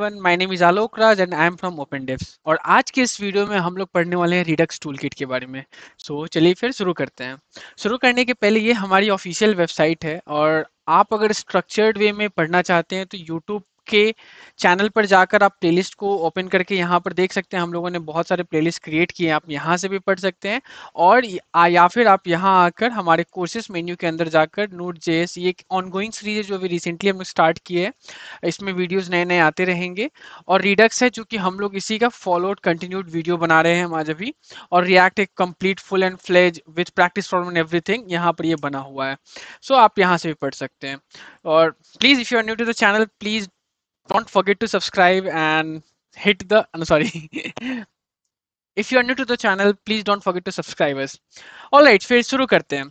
Everyone my name is Alok Raj and I am from Open Devs और आज के इस वीडियो में हम लोग पढ़ने वाले हैं रिडक्स टूल किट के बारे में सो so, चलिए फिर शुरू करते हैं शुरू करने के पहले ये हमारी ऑफिशियल वेबसाइट है और आप अगर स्ट्रक्चर्ड वे में पढ़ना चाहते हैं तो यूट्यूब के चैनल पर जाकर आप प्लेलिस्ट को ओपन करके यहाँ पर देख सकते हैं हम लोगों ने बहुत सारे प्लेलिस्ट क्रिएट किए हैं आप यहाँ से भी पढ़ सकते हैं और या फिर आप यहाँ आकर हमारे कोर्सेज मेन्यू के अंदर जाकर नोट जेएस ये ऑनगोइंग सीरीज है जो अभी रिसेंटली हमने स्टार्ट किए है इसमें वीडियोज नए नए आते रहेंगे और रिडक्स है जो कि हम लोग इसी का फॉलो कंटिन्यूड वीडियो बना रहे हैं हम आज अभी और रिएक्ट एक complete full and fledge with practice form and everything यहाँ पर ये बना हुआ है सो so, आप यहाँ से भी पढ़ सकते हैं और please if you are new to the channel please don't forget to subscribe and hit the i'm sorry if you are new to the channel please don't forget to subscribe us all right फिर शुरू करते हैं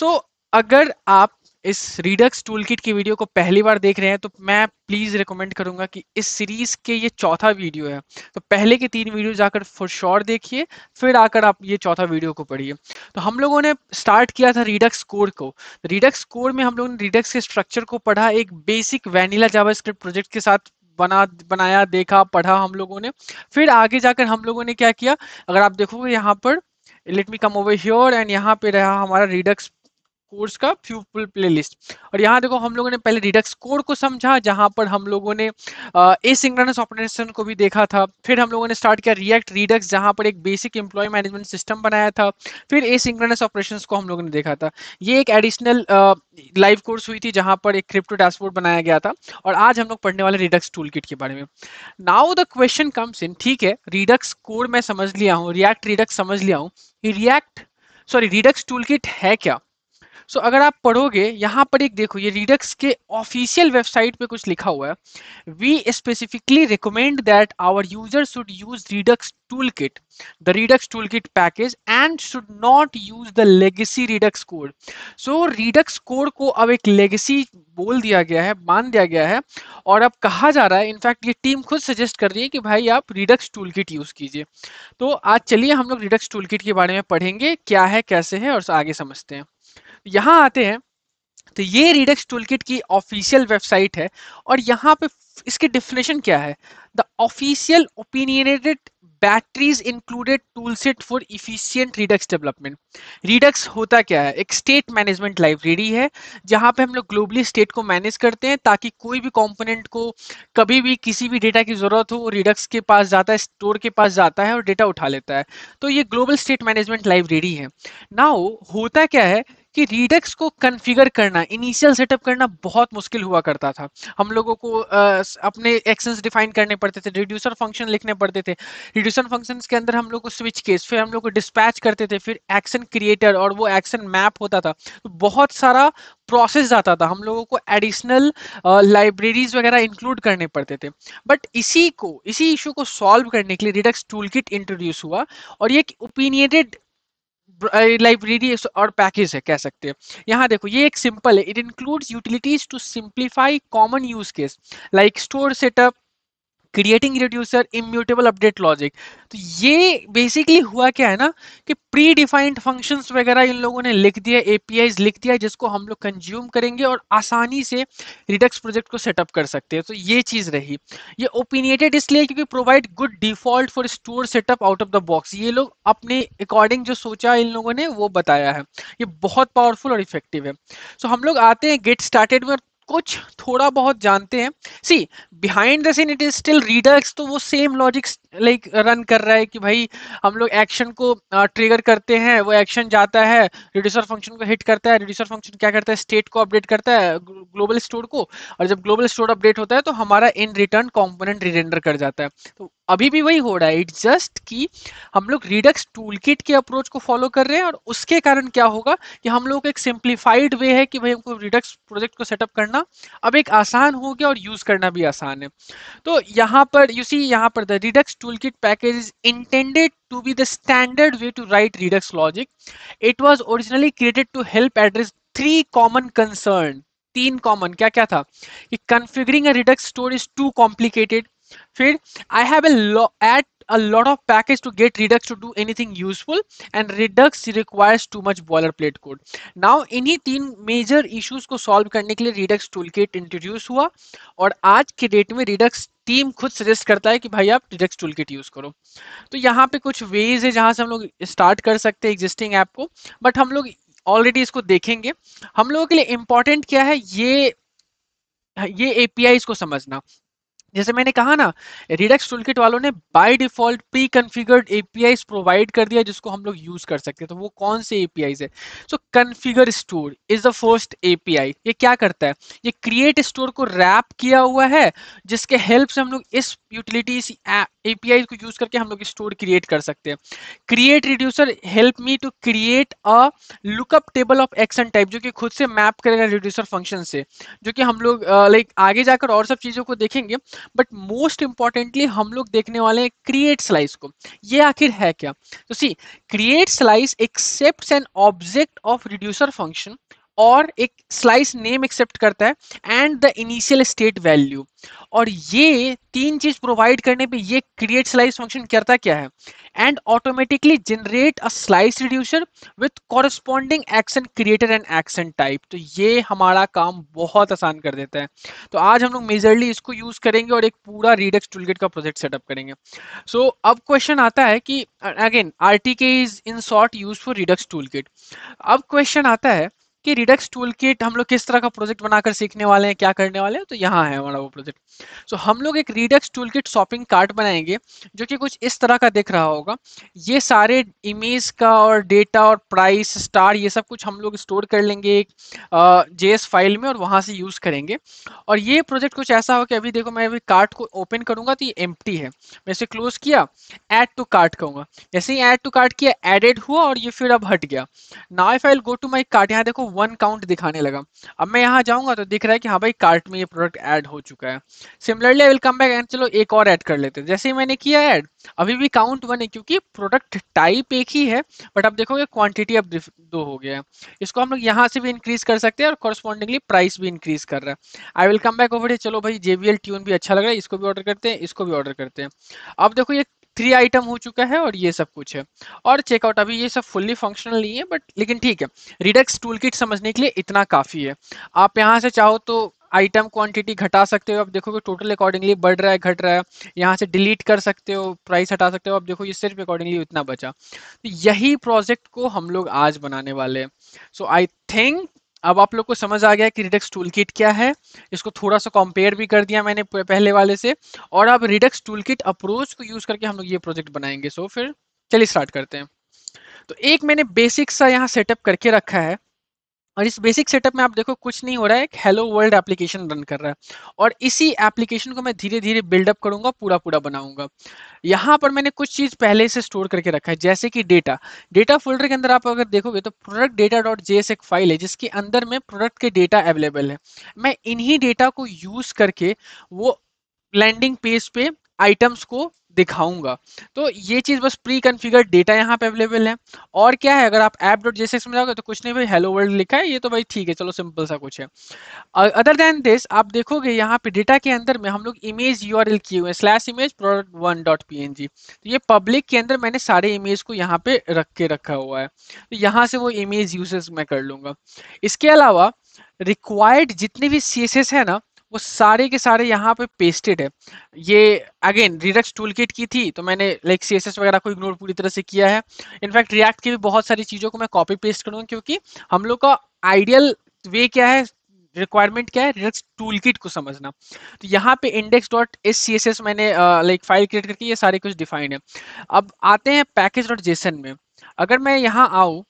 so अगर आप इस Redux tool kit की video को पहली बार देख रहे हैं तो मैं प्लीज़ रिकमेंड करूंगा कि इस सीरीज़ के ये चौथा वीडियो है तो पहले के तीन वीडियो जाकर फॉर श्योर देखिए फिर आकर आप ये चौथा वीडियो को पढ़िए तो हम लोगों ने स्टार्ट किया था रिडक्स कोर को रिडक्स कोर में हम लोगों ने रिडक्स के स्ट्रक्चर को पढ़ा एक बेसिक वैनिला जावास्क्रिप्ट प्रोजेक्ट के साथ बना बनाया देखा पढ़ा हम लोगों ने फिर आगे जाकर हम लोगों ने क्या किया अगर आप देखोगे यहाँ पर let me come over here and यहाँ पे रहा हमारा रिडक्स कोर्स का फ्यूफुल प्ले लिस्ट और यहाँ देखो हम लोगों ने पहले रिडक्स कोड को समझा जहाँ पर हम लोगों ने ए सिंग्रनस ऑपरेशन को भी देखा था फिर हम लोगों ने स्टार्ट किया रिएक्ट रिडक्स जहाँ पर एक बेसिक एम्प्लॉय मैनेजमेंट सिस्टम बनाया था फिर ए सिंग्रनस ऑपरेशन को हम लोगों ने देखा था ये एक एडिशनल लाइव कोर्स हुई थी जहाँ पर एक क्रिप्टो डैशबोर्ड बनाया गया था और आज हम लोग पढ़ने वाले रिडक्स टूल के बारे में now the question comes in ठीक है रिडक्स कोड मैं समझ लिया हूँ रिएक्ट रिडक्स समझ लिया हूँ React sorry Redux tool kit है क्या सो so, अगर आप पढ़ोगे यहाँ पर एक देखो ये रिडक्स के ऑफिशियल वेबसाइट पे कुछ लिखा हुआ है we specifically recommend that our user should use Redux tool kit the Redux tool kit package and should not use the legacy Redux code so Redux code को अब एक लेगेसी बोल दिया गया है मान दिया गया है और अब कहा जा रहा है इनफैक्ट ये टीम खुद सजेस्ट कर रही है कि भाई आप टूल किट यूज कीजिए तो आज चलिए हम लोग टूल किट के बारे में पढ़ेंगे क्या है कैसे है और आगे समझते हैं यहाँ आते हैं तो ये रिडक्स टूल की ऑफिशियल वेबसाइट है और यहाँ पे इसके डिफिनेशन क्या है the official opinionated batteries included tool set for efficient Redux development Redux होता क्या है एक स्टेट मैनेजमेंट लाइब्रेरी है जहां पे हम लोग ग्लोबली स्टेट को मैनेज करते हैं ताकि कोई भी कॉम्पोनेंट को कभी भी किसी भी डेटा की जरूरत हो वो रिडक्स के पास जाता है स्टोर के पास जाता है और डेटा उठा लेता है तो ये ग्लोबल स्टेट मैनेजमेंट लाइब्रेरी है ना होता क्या है कि रीडेक्स को कन्फिगर करना इनिशियल सेटअप करना बहुत मुश्किल हुआ करता था हम लोगों को आ, अपने एक्शंस डिफाइन करने पड़ते थे रिड्यूसर फंक्शन लिखने पड़ते थे रिड्यूसर फंक्शन के अंदर हम लोग को स्विच केस फिर हम लोग को डिस्पैच करते थे फिर एक्शन क्रिएटर और वो एक्शन मैप होता था तो बहुत सारा प्रोसेस जाता था हम लोगों को एडिशनल लाइब्रेरीज वगैरह इंक्लूड करने पड़ते थे बट इसी को इसी इशू को सॉल्व करने के लिए रिडक्स टूल किट इंट्रोड्यूस हुआ और ये एक ओपिनियटेड लाइब्रेरी और पैकेज है कह सकते हैं यहाँ देखो ये एक सिंपल है it includes utilities to simplify common use case like store setup creating reducer immutable update logic तो ये बेसिकली हुआ क्या है ना कि प्री डिफाइंड फंक्शन वगैरह इन लोगों ने लिख दिया ए लिख दिया जिसको हम लोग कंज्यूम करेंगे और आसानी से रिडक्स प्रोजेक्ट को सेटअप कर सकते हैं तो ये चीज रही ये ओपिनियटेड इसलिए क्योंकि provide good default for store setup out of the box ये लोग अपने अकॉर्डिंग जो सोचा इन लोगों ने वो बताया है ये बहुत पावरफुल और इफेक्टिव है सो so, हम लोग आते हैं गेट स्टार्टेड में और कुछ थोड़ा बहुत जानते हैं see behind the scene it is still Redux तो वो सेम लॉजिक लाइक रन कर रहा है कि भाई हम लोग एक्शन को ट्रिगर करते हैं वो एक्शन जाता है रिड्यूसर फंक्शन को हिट करता है रिड्यूसर फंक्शन क्या करता है स्टेट को अपडेट करता है ग्लोबल स्टोर को और जब ग्लोबल स्टोर अपडेट होता है तो हमारा इन रिटर्न कॉम्पोनेंट रिटेंडर कर जाता है तो अभी भी वही हो रहा है इट्स जस्ट कि हम लोग रिडक्स टूल किट के अप्रोच को फॉलो कर रहे हैं और उसके कारण क्या होगा कि हम लोग एक सिंप्लीफाइड वे है कि भाई हमको रिडक्स प्रोजेक्ट को सेटअप करना अब एक आसान हो गया और यूज़ करना भी आसान है तो यहाँ पर यू सी यहाँ पर the Redux tool kit package is intended to be the standard way to write Redux logic it was originally created to help address three common concern तीन कॉमन क्या क्या था कि configuring Redux store is too complicated फिर I have at a lot of package to get redux to do anything useful and redux requires too much boilerplate code now इन्हीं तीन major issues को solve करने के लिए redux toolkit introduce हुआ और आज के date में redux टीम खुद सजेस्ट करता है कि भाई आप रिडक्स टूल किट यूज करो तो यहाँ पे कुछ वेज है जहाँ से हम लोग स्टार्ट कर सकते हैं एग्जिस्टिंग ऐप को बट हम लोग ऑलरेडी इसको देखेंगे हम लोगों के लिए इम्पोर्टेंट क्या है ये ये एपीआई को समझना जैसे मैंने कहा ना रिडेक्स टूलकिट वालों ने by default pre configured API provide कर दिया जिसको हम लोग यूज कर सकते हैं तो वो कौन से एपीआईस है so configure store is the first API ये क्या करता है ये क्रिएट स्टोर को रैप किया हुआ है जिसके हेल्प से हम लोग इस यूटिलिटी इस एपीआई को यूज करके हम लोग स्टोर क्रिएट कर सकते हैं create reducer help me to create a lookup table of action type जो कि खुद से मैप करेगा रिड्यूसर फंक्शन से जो कि हम लोग लाइक आगे जाकर और सब चीजों को देखेंगे बट मोस्ट इंपॉर्टेंटली हम लोग देखने वाले हैं क्रिएट स्लाइस को ये आखिर है क्या तो see create slice accept an object of reducer function और एक स्लाइस नेम एक्सेप्ट करता है and the initial state value और ये तीन चीज प्रोवाइड करने पे ये क्रिएट स्लाइस फंक्शन करता क्या है and automatically generate a slice reducer with corresponding action creator and action type तो ये हमारा काम बहुत आसान कर देता है तो आज हम लोग मेजरली इसको यूज करेंगे और एक पूरा रीडक्स टूलगेट का प्रोजेक्ट सेटअप करेंगे सो so, अब क्वेश्चन आता है कि again R T K is in short use for Redux tool अब क्वेश्चन आता है कि रिडक्स टूल किट हम लोग किस तरह का प्रोजेक्ट बनाकर सीखने वाले हैं क्या करने वाले हैं तो यहाँ है हमारा वो प्रोजेक्ट सो so, हम लोग एक Redux tool kit shopping cart बनाएंगे जो कि कुछ इस तरह का दिख रहा होगा ये सारे इमेज का और डेटा और प्राइस स्टार ये सब कुछ हम लोग स्टोर कर लेंगे एक जे फाइल में और वहाँ से यूज़ करेंगे और ये प्रोजेक्ट कुछ ऐसा हो कि अभी देखो मैं अभी कार्ट को ओपन करूँगा तो ये एम है मैं इसे क्लोज किया एड टू कार्ट कहूँगा जैसे ही एड टू कार्ट किया एडेड हुआ और ये फिर अब हट गया now file go to my cart यहाँ देखो वन काउंट दिखाने लगा अब मैं यहाँ जाऊँगा तो दिख रहा है कि हाँ भाई कार्ट में ये प्रोडक्ट ऐड हो चुका है similarly I will come back and चलो एक और ऐड कर लेते हैं जैसे ही मैंने किया ऐड अभी भी काउंट वन है क्योंकि प्रोडक्ट टाइप एक ही है बट अब देखोगे क्वांटिटी अब दो हो गया है इसको हम लोग यहाँ से भी इंक्रीज कर सकते हैं और कॉरस्पॉन्डिंगली प्राइस भी इंक्रीज कर रहा है I will come back over चलो भाई जेबीएल ट्यून भी अच्छा लग रहा है इसको भी ऑर्डर करते हैं इसको भी ऑर्डर करते हैं अब देखो ये थ्री आइटम हो चुका है और ये सब कुछ है और चेकआउट अभी ये सब फुल्ली फंक्शनल नहीं है बट लेकिन ठीक है रिडक्स टूल किट समझने के लिए इतना काफ़ी है आप यहाँ से चाहो तो आइटम क्वांटिटी घटा सकते हो आप देखो कि टोटल अकॉर्डिंगली बढ़ रहा है घट रहा है यहाँ से डिलीट कर सकते हो प्राइस हटा सकते हो आप देखो ये सिर्फ अकॉर्डिंगली इतना बचा तो यही प्रोजेक्ट को हम लोग आज बनाने वाले हैं सो आई थिंक अब आप लोग को समझ आ गया कि रिडक्स टूल किट क्या है इसको थोड़ा सा कंपेयर भी कर दिया मैंने पहले वाले से और अब रिडक्स टूल किट अप्रोच को यूज करके हम लोग ये प्रोजेक्ट बनाएंगे सो फिर चलिए स्टार्ट करते हैं तो एक मैंने बेसिक सा यहाँ सेटअप करके रखा है और इस बेसिक सेटअप में आप देखो कुछ नहीं हो रहा है एक हेलो वर्ल्ड एप्लीकेशन रन कर रहा है और इसी एप्लीकेशन को मैं धीरे धीरे बिल्डअप करूंगा पूरा पूरा बनाऊंगा यहाँ पर मैंने कुछ चीज पहले से स्टोर करके रखा है जैसे कि डेटा डेटा फोल्डर के अंदर आप अगर देखोगे तो प्रोडक्ट डेटा डॉट जे एक फाइल है जिसके अंदर में प्रोडक्ट के डेटा अवेलेबल है मैं इन्हीं डेटा को यूज करके वो लैंडिंग पेज पे आइटम्स को दिखाऊंगा तो ये चीज़ बस प्री कन्फिगर डेटा यहाँ पे अवेलेबल है और क्या है अगर आप एप डॉट जेसेक्स में जाओगे तो कुछ नहीं भाई हेलो वर्ल्ड लिखा है ये तो भाई ठीक है चलो सिंपल सा कुछ है अदर देन दिस आप देखोगे यहाँ पे डेटा के अंदर में हम लोग इमेज यू किए हुए slash image product one dot P N G तो ये पब्लिक के अंदर मैंने सारे इमेज को यहाँ पे रख के रखा हुआ है तो यहाँ से वो इमेज यूसेज मैं कर लूंगा इसके अलावा रिक्वायर्ड जितने भी सी है ना वो सारे के सारे यहाँ पे पेस्टेड है ये अगेन रिडक्स टूल किट की थी तो मैंने लाइक सी वगैरह को इग्नोर पूरी तरह से किया है इनफैक्ट रिएक्ट की भी बहुत सारी चीज़ों को मैं कॉपी पेस्ट करूँगा क्योंकि हम लोग का आइडियल वे क्या है रिक्वायरमेंट क्या है रिडक्स टूल किट को समझना तो यहाँ पे index dot S C S S मैंने लाइक फाइल क्रिएट करके ये सारे कुछ डिफाइंड है अब आते हैं पैकेज डॉट जेसन में अगर मैं यहाँ आऊँ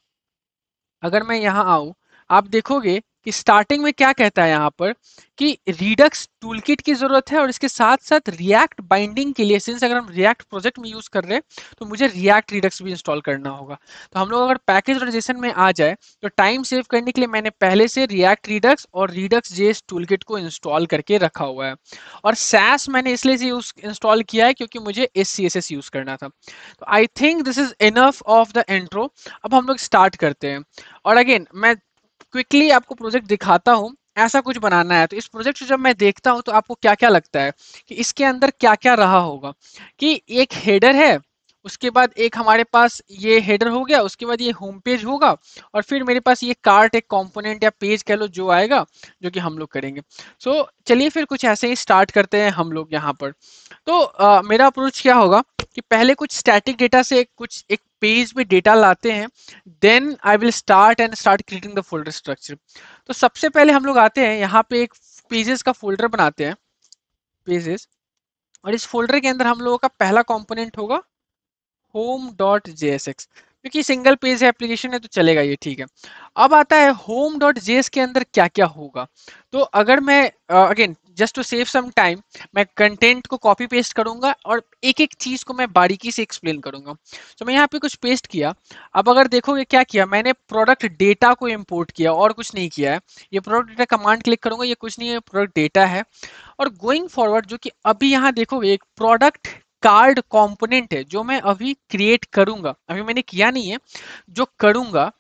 अगर मैं यहाँ आऊँ आप देखोगे कि स्टार्टिंग में क्या कहता है यहाँ पर कि रिडक्स टूल की जरूरत है और इसके साथ साथ रिएक्ट बाइंडिंग के लिए सिंस अगर हम रिएक्ट प्रोजेक्ट में यूज कर रहे हैं तो मुझे रिएक्ट रिडक्स भी इंस्टॉल करना होगा तो हम लोग अगर पैकेज रोटेशन में आ जाए तो टाइम सेव करने के लिए मैंने पहले से रिएक्ट रिडक्स और रिडक्स जे एस को इंस्टॉल करके रखा हुआ है और सैस मैंने इसलिए यूज इंस्टॉल किया है क्योंकि मुझे एस यूज करना था तो I think this is enough of the intro अब हम लोग स्टार्ट करते हैं और अगेन मैं क्विकली आपको प्रोजेक्ट दिखाता हूँ ऐसा कुछ बनाना है तो इस प्रोजेक्ट को जब मैं देखता हूँ तो आपको क्या क्या लगता है कि इसके अंदर क्या क्या रहा होगा कि एक हेडर है उसके बाद एक हमारे पास ये हेडर हो गया उसके बाद ये होम पेज होगा और फिर मेरे पास ये कार्ट एक कंपोनेंट या पेज कह लो जो आएगा जो कि हम लोग करेंगे सो so, चलिए फिर कुछ ऐसे ही स्टार्ट करते हैं हम लोग यहाँ पर तो आ, मेरा अप्रोच क्या होगा कि पहले कुछ स्टैटिक डेटा से कुछ एक पेज में डेटा लाते हैं then I will start and start creating the folder structure तो सबसे पहले हम लोग आते हैं यहाँ पे एक पेजेस का फोल्डर बनाते हैं पेजेस और इस फोल्डर के अंदर हम लोगों का पहला कॉम्पोनेंट होगा home dot J S X क्योंकि सिंगल पेज है एप्लीकेशन है तो चलेगा ये ठीक है अब आता है होम डॉट जे के अंदर क्या क्या होगा तो अगर मैं again just to save some time मैं कंटेंट को कॉपी पेस्ट करूंगा और एक एक चीज को मैं बारीकी से एक्सप्लेन करूंगा तो so, मैं यहाँ पे कुछ पेस्ट किया अब अगर देखोगे क्या किया मैंने प्रोडक्ट डेटा को इम्पोर्ट किया और कुछ नहीं किया है ये प्रोडक्ट डेटा कमांड क्लिक करूंगा ये कुछ नहीं है प्रोडक्ट डेटा है और गोइंग फॉरवर्ड जो कि अभी यहाँ देखोगे एक प्रोडक्ट कार्ड कंपोनेंट है जो मैं अभी क्रिएट करूंगा अभी मैंने किया नहीं है जो करूंगा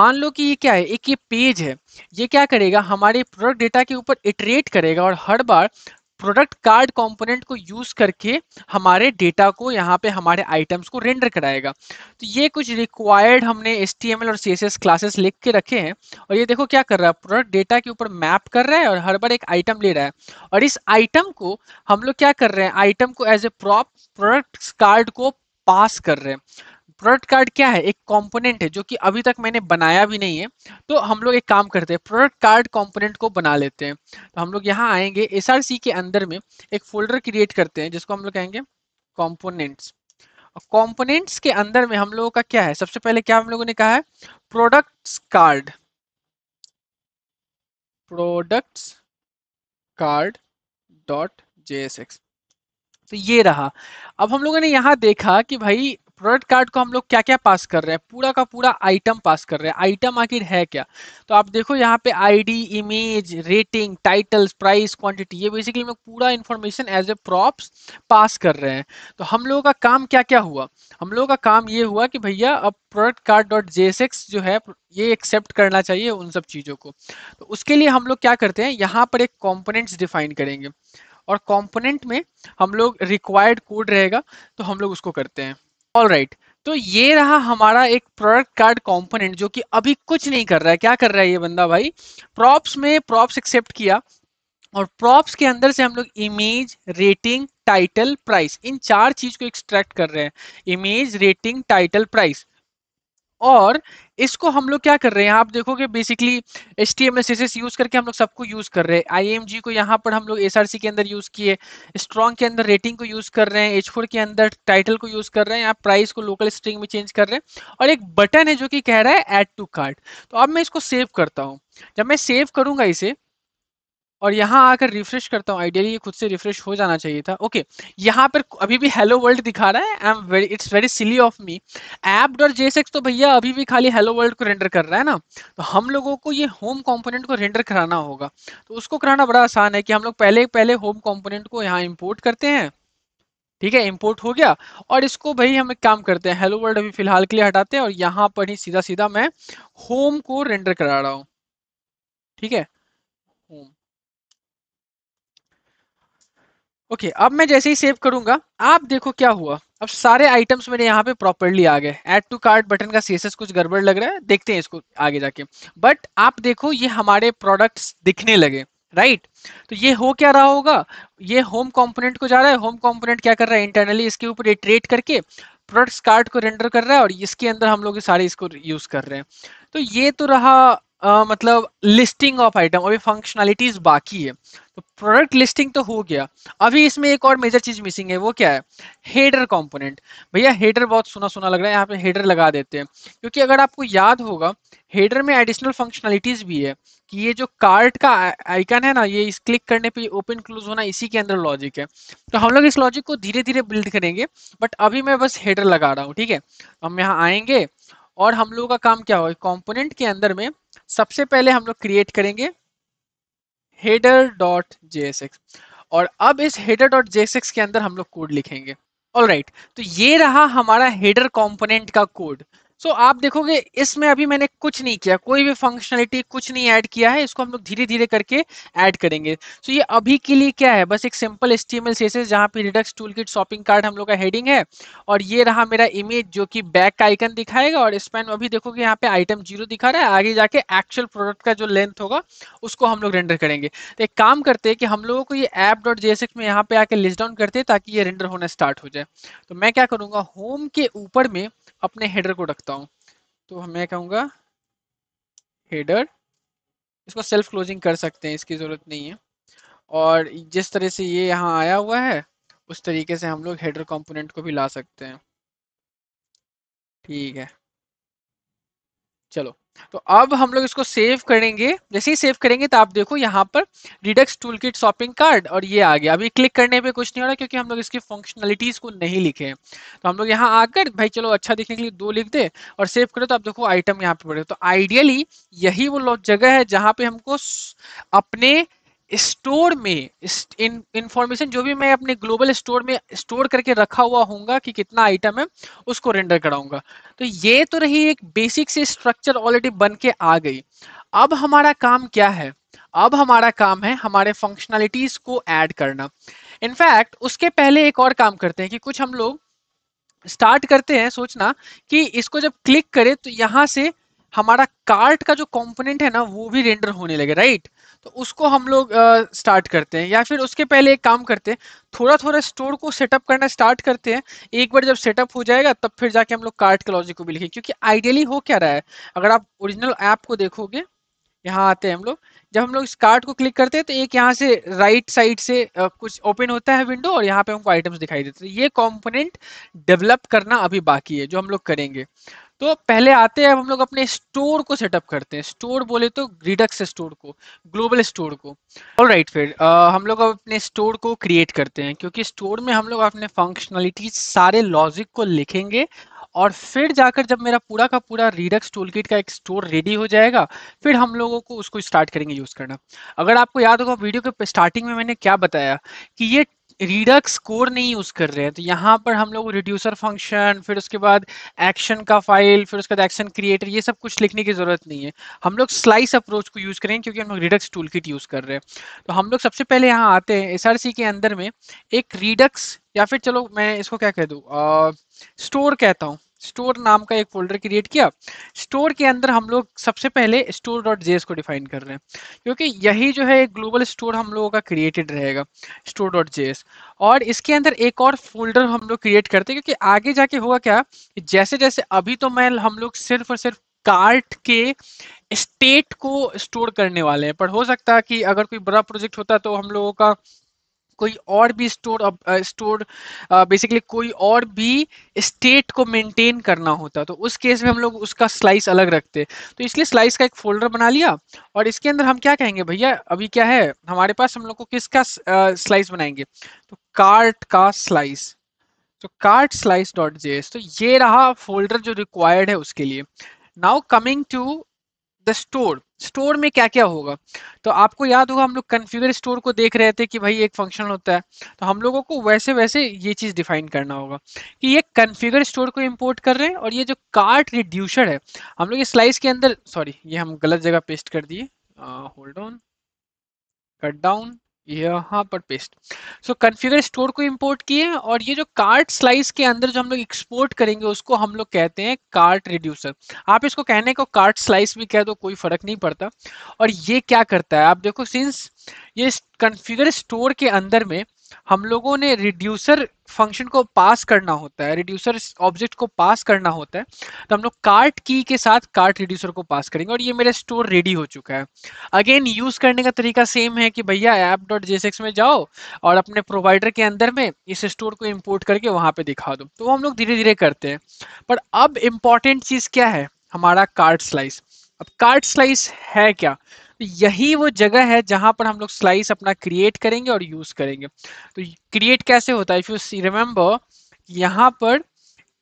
मान लो कि ये क्या है एक ये पेज है ये क्या करेगा हमारे प्रोडक्ट डेटा के ऊपर इटरेट करेगा और हर बार प्रोडक्ट कार्ड कंपोनेंट को यूज करके हमारे डेटा को यहाँ पे हमारे आइटम्स को रेंडर कराएगा तो ये कुछ रिक्वायर्ड हमने एस और सी क्लासेस लिख के रखे हैं और ये देखो क्या कर रहा है प्रोडक्ट डेटा के ऊपर मैप कर रहा है और हर बार एक आइटम ले रहा है और इस आइटम को हम लोग क्या कर रहे हैं आइटम को as a prop product card को पास कर रहे हैं प्रोडक्ट कार्ड क्या है एक कंपोनेंट है जो कि अभी तक मैंने बनाया भी नहीं है तो हम लोग एक काम करते हैं प्रोडक्ट कार्ड कंपोनेंट को बना लेते हैं तो हम लोग यहाँ आएंगे एस के अंदर में एक फोल्डर क्रिएट करते हैं जिसको हम लोग कहेंगे कॉम्पोनेंट्स कॉम्पोनेंट्स के अंदर में हम लोगों का क्या है सबसे पहले क्या हम लोगों ने कहा है products card products card dot J तो ये रहा अब हम लोगों ने यहाँ देखा कि भाई प्रोडक्ट कार्ड को हम लोग क्या क्या पास कर रहे हैं पूरा का पूरा आइटम पास कर रहे हैं आइटम आखिर है क्या तो आप देखो यहाँ पे ID image rating titles price quantity ये बेसिकली हम लोग पूरा information as a props pass कर रहे हैं तो हम लोगों का काम क्या क्या हुआ हम लोगों का काम ये हुआ कि भैया अब प्रोडक्ट कार्ड डॉट जे जो है ये एक्सेप्ट करना चाहिए उन सब चीज़ों को तो उसके लिए हम लोग क्या करते हैं यहाँ पर एक कॉम्पोनेंट्स डिफाइन करेंगे और कॉम्पोनेंट में हम लोग रिक्वायर्ड कोड रहेगा तो हम लोग उसको करते हैं ऑल राइट right. तो ये रहा हमारा एक प्रोडक्ट कार्ड कंपोनेंट जो कि अभी कुछ नहीं कर रहा है क्या कर रहा है ये बंदा भाई प्रॉप्स में प्रॉप्स एक्सेप्ट किया और प्रॉप्स के अंदर से हम लोग इमेज रेटिंग टाइटल प्राइस इन चार चीज को एक्सट्रैक्ट कर रहे हैं इमेज रेटिंग टाइटल प्राइस और इसको हम लोग क्या कर रहे हैं आप देखोगे basically H T M S use करके हम लोग सबको यूज कर रहे हैं आई को यहाँ पर हम लोग एस के अंदर यूज किए स्ट्रॉन्ग के अंदर रेटिंग को यूज कर रहे हैं एच के अंदर टाइटल को यूज कर रहे हैं यहाँ प्राइस को लोकल स्ट्रिंग में चेंज कर रहे हैं और एक बटन है जो कि कह रहा है एड टू कार्ड तो अब मैं इसको सेव करता हूँ जब मैं सेव करूंगा इसे और यहाँ आकर रिफ्रेश करता हूँ आइडियली ये खुद से रिफ्रेश हो जाना चाहिए था ओके okay, यहाँ पर अभी भी हेलो वर्ल्ड दिखा रहा है I am very it's very silly of me app dot JSX तो भैया अभी भी खाली हेलो वर्ल्ड को रेंडर कर रहा है ना तो हम लोगों को ये होम कॉम्पोनेंट को रेंडर कराना होगा तो उसको कराना बड़ा आसान है कि हम लोग पहले पहले होम कॉम्पोनेंट को यहाँ इम्पोर्ट करते हैं ठीक है इम्पोर्ट हो गया और इसको भाई हम एक काम करते हैं हेलो वर्ल्ड अभी फिलहाल के लिए हटाते हैं और यहाँ पर ही सीधा सीधा मैं होम को रेंडर करा रहा हूँ ठीक है ओके okay, अब मैं जैसे ही सेव करूंगा आप देखो क्या हुआ अब सारे आइटम्स मेरे यहाँ पे प्रॉपरली आ गए ऐड टू कार्ट बटन का सीएसएस कुछ गड़बड़ लग रहा है देखते हैं इसको आगे जाके बट आप देखो ये हमारे प्रोडक्ट्स दिखने लगे राइट तो ये हो क्या रहा होगा ये होम कंपोनेंट को जा रहा है होम कंपोनेंट क्या कर रहा है इंटरनली इसके ऊपर इटरेट करके प्रोडक्ट्स कार्ड को रेंडर कर रहा है और इसके अंदर हम लोग सारे इसको यूज कर रहे हैं तो ये तो रहा आ, मतलब लिस्टिंग ऑफ आइटम अभी फंक्शनलिटीज बाकी है तो प्रोडक्ट लिस्टिंग तो हो गया अभी इसमें एक और मेजर चीज मिसिंग है वो क्या है हेडर कंपोनेंट भैया हेडर बहुत सुना सुना लग रहा है यहाँ पे हेडर लगा देते हैं क्योंकि अगर आपको याद होगा हेडर में एडिशनल फंक्शनलिटीज भी है कि ये जो कार्ट का आइकन है ना ये इस क्लिक करने पे ओपन क्लोज होना इसी के अंदर लॉजिक है तो हम लोग इस लॉजिक को धीरे धीरे बिल्ड करेंगे बट अभी मैं बस हेडर लगा रहा हूँ ठीक है हम यहाँ आएंगे और हम लोगों का काम क्या होगा कॉम्पोनेंट के अंदर में सबसे पहले हम लोग क्रिएट करेंगे हेडर डॉट जेएसएक्स और अब इस हेडर डॉट जेएसएक्स के अंदर हम लोग कोड लिखेंगे ऑलराइट right, तो ये रहा हमारा हेडर कंपोनेंट का कोड सो so, आप देखोगे इसमें अभी मैंने कुछ नहीं किया कोई भी फंक्शनलिटी कुछ नहीं ऐड किया है इसको हम लोग धीरे धीरे करके ऐड करेंगे सो so, ये अभी के लिए क्या है बस एक सिंपल स्टीमल सेसेस जहाँ पे Redux tool kit shopping card हम लोग का हेडिंग है और ये रहा मेरा इमेज जो कि बैक का आइकन दिखाएगा और स्पेन अभी देखोगे यहाँ पे आइटम जीरो दिखा रहा है आगे जाके एक्चुअल प्रोडक्ट का जो लेंथ होगा उसको हम लोग रेंडर करेंगे तो एक काम करते हैं कि हम लोगों को ये ऐप डॉट जे में यहाँ पे आके लिस्ट डाउन करते ताकि ये रेंडर होना स्टार्ट हो जाए तो मैं क्या करूँगा होम के ऊपर में अपने हेडर को रखता हूँ तो मैं कहूँगा हेडर इसको सेल्फ क्लोजिंग कर सकते हैं इसकी ज़रूरत नहीं है और जिस तरह से ये यहाँ आया हुआ है उस तरीके से हम लोग हेडर कंपोनेंट को भी ला सकते हैं ठीक है चलो तो अब हम लोग इसको सेव करेंगे जैसे ही सेव करेंगे तो आप देखो यहाँ पर Redux tool kit shopping card और ये आ गया अभी क्लिक करने पे कुछ नहीं हो रहा क्योंकि हम लोग इसकी फंक्शनलिटीज को नहीं लिखे तो हम लोग यहाँ आकर भाई चलो अच्छा दिखने के लिए दो लिख दे और सेव करें तो आप देखो आइटम यहाँ पे पड़े तो आइडियली यही वो जगह है जहाँ पे हमको अपने स्टोर में इन इंफॉर्मेशन जो भी मैं अपने ग्लोबल स्टोर में स्टोर करके रखा हुआ होगा कि कितना आइटम है उसको रेंडर कराऊंगा तो ये तो रही एक बेसिक से स्ट्रक्चर ऑलरेडी बन के आ गई अब हमारा काम क्या है अब हमारा काम है हमारे फंक्शनलिटीज को ऐड करना इनफैक्ट उसके पहले एक और काम करते हैं कि कुछ हम लोग स्टार्ट करते हैं सोचना कि इसको जब क्लिक करें तो यहाँ से हमारा कार्ट का जो कंपोनेंट है ना वो भी रेंडर होने लगे राइट तो उसको हम लोग स्टार्ट करते हैं या फिर उसके पहले एक काम करते हैं थोड़ा थोड़ा स्टोर को सेटअप करना स्टार्ट करते हैं एक बार जब सेटअप हो जाएगा तब फिर जाके हम लोग कार्ट के लॉजिक को भी लिखेंगे क्योंकि आइडियली हो क्या रहा है अगर आप ओरिजिनल ऐप को देखोगे यहाँ आते हैं हम लोग जब हम लोग इस कार्ट को क्लिक करते हैं तो एक यहाँ से राइट साइड से कुछ ओपन होता है विंडो और यहाँ पे हमको आइटम्स दिखाई देते हैं तो ये कंपोनेंट डेवलप करना अभी बाकी है जो हम लोग करेंगे तो पहले आते हैं हम लोग अपने स्टोर को सेटअप करते हैं स्टोर बोले तो रिडक्स स्टोर को ग्लोबल स्टोर को ऑल राइट फिर हम लोग अपने स्टोर को क्रिएट करते हैं क्योंकि स्टोर में हम लोग अपने फंक्शनलिटी सारे लॉजिक को लिखेंगे और फिर जाकर जब मेरा पूरा का पूरा रिडक्स टूल किट का एक स्टोर रेडी हो जाएगा फिर हम लोगों को उसको स्टार्ट करेंगे यूज़ करना अगर आपको याद होगा वीडियो के स्टार्टिंग में मैंने क्या बताया कि ये रिडक्स कोर नहीं यूज कर रहे हैं तो यहाँ पर हम लोग रिड्यूसर फंक्शन फिर उसके बाद एक्शन का फाइल फिर उसके बाद एक्शन क्रिएटर ये सब कुछ लिखने की जरूरत नहीं है हम लोग स्लाइस अप्रोच को यूज करें क्योंकि हम लोग रिडक्स टूल किट यूज कर रहे हैं तो हम लोग सबसे पहले यहाँ आते हैं एस के अंदर में एक रिडक्स या फिर चलो मैं इसको क्या कह दू स्टोर कहता हूँ स्टोर नाम का एक फोल्डर क्रिएट किया स्टोर के अंदर हम लोग सबसे पहले स्टोर डॉट जेस को डिफाइन कर रहे हैं क्योंकि यही जो है एक ग्लोबल स्टोर हम लोगों का क्रिएटेड रहेगा स्टोर डॉट जेस और इसके अंदर एक और फोल्डर हम लोग क्रिएट करते हैं क्योंकि आगे जाके होगा क्या जैसे जैसे अभी तो मैं हम लोग सिर्फ और सिर्फ कार्ट के स्टेट को स्टोर करने वाले हैं पर हो सकता है कि अगर कोई बड़ा प्रोजेक्ट होता तो हम लोगों का कोई और भी स्टोर स्टोर बेसिकली कोई और भी स्टेट को मेंटेन करना होता तो उस केस में हम लोग उसका स्लाइस अलग रखते तो इसलिए स्लाइस का एक फोल्डर बना लिया और इसके अंदर हम क्या कहेंगे भैया अभी क्या है हमारे पास हम लोग को किसका स्लाइस बनाएंगे तो कार्ट का स्लाइस तो कार्ट स्लाइस डॉट जे तो ये रहा फोल्डर जो रिक्वायर्ड है उसके लिए now coming to the store store में क्या क्या होगा तो आपको याद होगा हम लोग कन्फ्यूगर स्टोर को देख रहे थे कि भाई एक फंक्शन होता है तो हम लोगों को वैसे वैसे ये चीज़ डिफाइन करना होगा कि ये कन्फ्यूगर स्टोर को इम्पोर्ट कर रहे हैं और ये जो कार्ट रिड्यूसर है हम लोग ये स्लाइस के अंदर सॉरी ये हम गलत जगह पेस्ट कर दिए होल्ड ऑन कट डाउन यहाँ पर पेस्ट सो कन्फिगर स्टोर को इंपोर्ट किए और ये जो कार्ट स्लाइस के अंदर जो हम लोग एक्सपोर्ट करेंगे उसको हम लोग कहते हैं कार्ट रिड्यूसर आप इसको कहने को कार्ट स्लाइस भी कह दो कोई फर्क नहीं पड़ता और ये क्या करता है आप देखो सिंस ये कन्फिगर स्टोर के अंदर में हम लोगों ने रिड्यूसर फंक्शन को पास करना होता है रिड्यूसर ऑब्जेक्ट को पास करना होता है तो हम लोग कार्ट की के साथ कार्ट रिड्यूसर को पास करेंगे और ये मेरा स्टोर रेडी हो चुका है अगेन यूज करने का तरीका सेम है कि भैया ऐप डॉट जेसेक्स में जाओ और अपने प्रोवाइडर के अंदर में इस स्टोर को इम्पोर्ट करके वहाँ पर दिखा दो तो वो हम लोग धीरे धीरे करते हैं पर अब इम्पॉर्टेंट चीज़ क्या है हमारा कार्ड स्लाइस अब कार्ड स्लाइस है क्या यही वो जगह है जहां पर हम लोग स्लाइस अपना क्रिएट करेंगे और यूज करेंगे तो क्रिएट कैसे होता है इफ यू रिमेम्बर यहाँ पर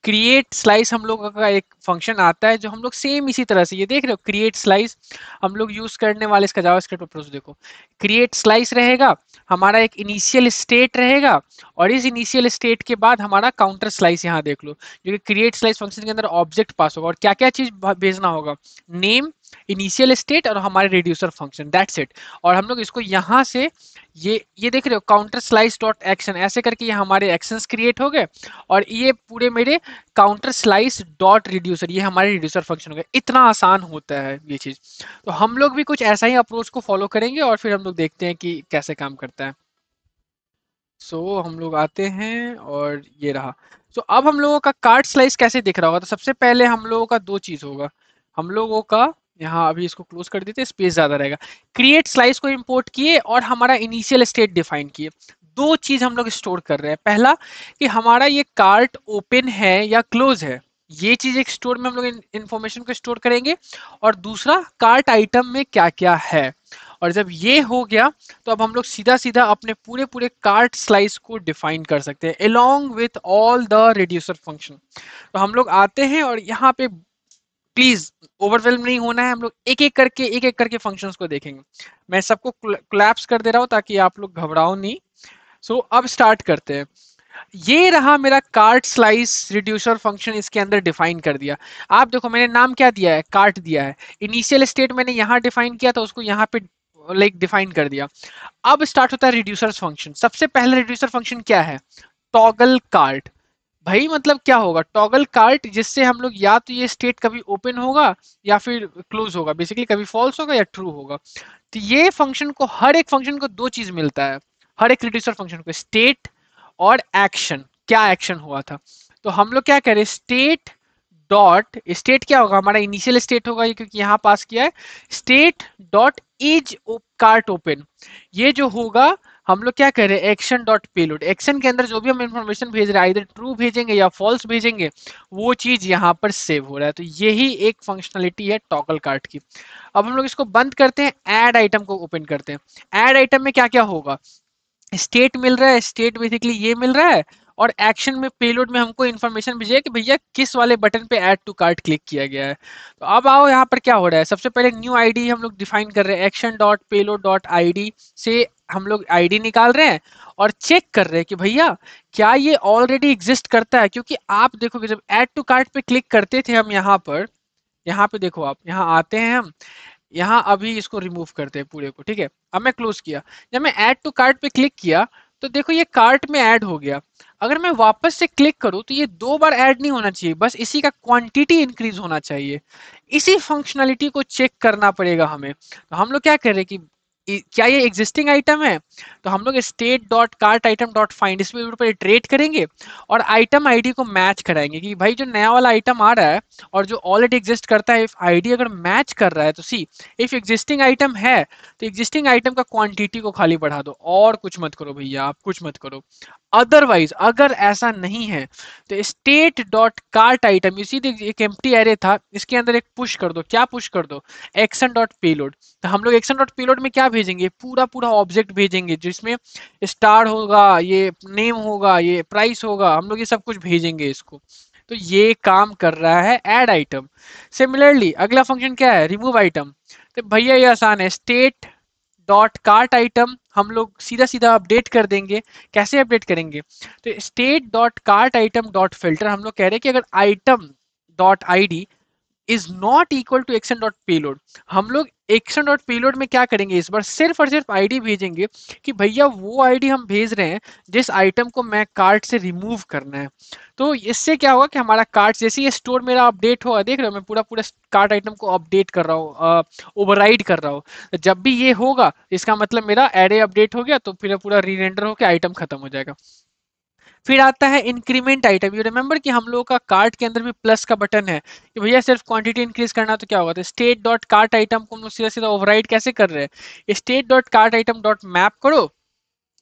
क्रिएट स्लाइस हम लोग का एक फंक्शन आता है जो हम लोग सेम इसी तरह से ये देख रहे हो क्रिएट स्लाइस हम लोग यूज करने वाले इसका जावास्क्रिप्ट अप्रोच देखो क्रिएट स्लाइस रहेगा हमारा एक इनिशियल स्टेट रहेगा और इस इनिशियल स्टेट के बाद हमारा काउंटर स्लाइस यहाँ देख लो जो कि क्रिएट स्लाइस फंक्शन के अंदर ऑब्जेक्ट पास होगा और क्या क्या चीज भेजना होगा नेम इनिशियल स्टेट और हमारे रिड्यूसर फंक्शन दैट्स इट और हम लोग इसको यहाँ से ये ये देख रहे हो काउंटर स्लाइस डॉट एक्शन ऐसे करके ये हमारे एक्शन क्रिएट हो गए और ये पूरे मेरे काउंटर स्लाइस डॉट रिड्यूसर ये हमारे रिड्यूसर फंक्शन हो गए इतना आसान होता है ये चीज़ तो हम लोग भी कुछ ऐसा ही अप्रोच को फॉलो करेंगे और फिर हम लोग देखते हैं कि कैसे काम करता है सो so, हम लोग आते हैं और ये रहा सो so, अब हम लोगों का कार्ड स्लाइस कैसे दिख रहा होगा तो सबसे पहले हम लोगों का दो चीज़ होगा हम लोगों का यहाँ अभी इसको क्लोज कर देते स्पेस ज्यादा रहेगा क्रिएट स्लाइस को इम्पोर्ट किए और हमारा इनिशियल स्टेट डिफाइन किए दो चीज हम लोग स्टोर कर रहे हैं पहला कि हमारा ये कार्ट ओपन है या क्लोज है ये चीज एक स्टोर में हम लोग इन्फॉर्मेशन को स्टोर करेंगे और दूसरा कार्ट आइटम में क्या क्या है और जब ये हो गया तो अब हम लोग सीधा सीधा अपने पूरे पूरे कार्ट स्लाइस को डिफाइन कर सकते हैं along with all the reducer function तो हम लोग आते हैं और यहाँ पे प्लीज ओवरवेलम नहीं होना है हम लोग एक एक करके एक एक करके फंक्शन को देखेंगे मैं सबको क्लैप्स कर दे रहा हूँ ताकि आप लोग घबराओ नहीं सो so, अब स्टार्ट करते हैं ये रहा मेरा कार्ट स्लाइस रिड्यूसर फंक्शन इसके अंदर डिफाइन कर दिया आप देखो मैंने नाम क्या दिया है कार्ट दिया है इनिशियल स्टेट मैंने यहाँ डिफाइन किया था उसको यहाँ पे लाइक डिफाइन कर दिया अब स्टार्ट होता है रिड्यूसर फंक्शन सबसे पहले रिड्यूसर फंक्शन क्या है टॉगल कार्ट भाई मतलब क्या होगा टॉगल कार्ट जिससे हम लोग या तो ये स्टेट कभी ओपन होगा या फिर क्लोज होगा बेसिकली कभी फॉल्स होगा या ट्रू होगा तो ये फंक्शन को हर एक फंक्शन को दो चीज मिलता है हर एक रिड्यूसर फंक्शन को स्टेट और एक्शन क्या एक्शन हुआ था तो हम लोग क्या करें स्टेट डॉट स्टेट क्या होगा हमारा इनिशियल स्टेट होगा क्योंकि यहाँ पास किया है state dot is cart open ये जो होगा हम लोग क्या करें एक्शन डॉट पेलोड एक्शन के अंदर जो भी हम इन्फॉर्मेशन भेज रहे हैं इधर ट्रू भेजेंगे या फॉल्स भेजेंगे वो चीज यहाँ पर सेव हो रहा है तो यही एक फंक्शनलिटी है टॉकल कार्ट की अब हम लोग इसको बंद करते हैं एड आइटम को ओपन करते हैं एड आइटम में क्या क्या होगा स्टेट मिल रहा है स्टेट बेसिकली ये मिल रहा है और एक्शन में पेलोड में हमको इन्फॉर्मेशन भेजिए कि भैया किस वाले बटन पे ऐड टू कार्ट क्लिक किया गया है तो अब आओ यहाँ पर क्या हो रहा है सबसे पहले न्यू आईडी हम लोग डिफाइन कर रहे हैं action dot payload dot I से हम लोग आईडी निकाल रहे हैं और चेक कर रहे हैं कि भैया क्या ये ऑलरेडी एग्जिस्ट करता है क्योंकि आप देखोगे जब एड टू कार्ट पे क्लिक करते थे हम यहाँ पर यहाँ पे देखो आप यहाँ आते हैं हम यहाँ अभी इसको रिमूव करते हैं पूरे को ठीक है अब मैं क्लोज किया जब मैं ऐड टू कार्ट पे क्लिक किया तो देखो ये कार्ट में ऐड हो गया अगर मैं वापस से क्लिक करूं तो ये दो बार ऐड नहीं होना चाहिए बस इसी का क्वांटिटी इंक्रीज होना चाहिए इसी फंक्शनैलिटी को चेक करना पड़ेगा हमें तो हम लोग क्या कर रहे हैं कि क्या ये एग्जिस्टिंग आइटम है तो हम लोग state dot cart item dot find इसमें पर इटरेट करेंगे और आइटम आईडी को मैच कराएंगे कि भाई जो नया वाला आइटम आ रहा है और जो ऑलरेडी एग्जिस्ट करता है इफ आईडी अगर मैच कर रहा है तो सी इफ एग्जिस्टिंग आइटम है तो एग्जिस्टिंग आइटम का क्वांटिटी को खाली बढ़ा दो और कुछ मत करो भैया आप कुछ मत करो अदरवाइज अगर ऐसा नहीं है तो स्टेट डॉट कार्ट आइटम इसी एक टी एरे था इसके अंदर एक पुश कर दो क्या पुश कर दो एक्शन डॉट पेलोड तो हम लोग एक्शन डॉट पेलोड में क्या भेजेंगे पूरा पूरा ऑब्जेक्ट भेजेंगे जिसमें स्टार होगा ये नेम होगा ये प्राइस होगा हम लोग ये सब कुछ भेजेंगे इसको तो ये काम कर रहा है एड आइटम सिमिलरली अगला फंक्शन क्या है रिमूव आइटम तो भैया ये आसान है स्टेट डॉट कार्ट आइटम हम लोग सीधा सीधा अपडेट कर देंगे कैसे अपडेट करेंगे तो state dot cart item dot filter हम लोग कह रहे हैं कि अगर item dot I D is not equal to action dot payload हम लोग एक्शन डॉट पेलोड में क्या करेंगे इस बार सिर्फ और सिर्फ आईडी भेजेंगे कि भैया वो आईडी हम भेज रहे हैं जिस आइटम को मैं कार्ट से रिमूव करना है तो इससे क्या होगा कि हमारा कार्ट जैसे ये स्टोर मेरा अपडेट हो देख रहे हो मैं पूरा पूरा कार्ट आइटम को अपडेट कर रहा हूँ ओवरराइड कर रहा हूँ तो जब भी ये होगा इसका मतलब मेरा एरे अपडेट हो गया तो फिर पूरा री होकर आइटम खत्म हो जाएगा फिर आता है इंक्रीमेंट आइटम यू रिमेंबर कि हम लोगों का कार्ट के अंदर भी प्लस का बटन है कि भैया सिर्फ क्वांटिटी इंक्रीज करना तो क्या होगा तो स्टेट डॉट कार्ट आइटम को हम लोग सीधा सीधा ओवरराइड कैसे कर रहे हैं state dot cart item dot map करो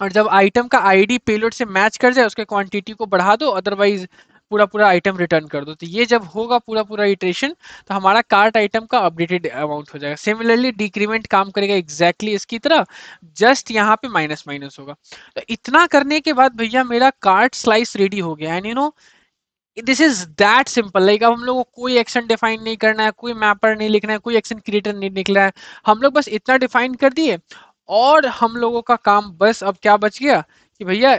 और जब आइटम का आईडी पेलोड से मैच कर जाए उसके क्वांटिटी को बढ़ा दो अदरवाइज पूरा पूरा आइटम रिटर्न कर दो तो ये जब होगा पूरा पूरा इटरेशन तो हमारा कार्ट आइटम का अपडेटेड अमाउंट हो जाएगा सिमिलरली डिक्रीमेंट काम करेगा एग्जैक्टली exactly इसकी तरह जस्ट यहाँ पे माइनस माइनस होगा तो इतना करने के बाद भैया मेरा कार्ट स्लाइस रेडी हो गया and you know this is that simple like अब हम लोग को कोई एक्शन डिफाइन नहीं करना है कोई मैपर नहीं लिखना है कोई एक्शन क्रिएटर नहीं निकला है हम लोग बस इतना डिफाइन कर दिए और हम लोगों का काम बस अब क्या बच गया कि भैया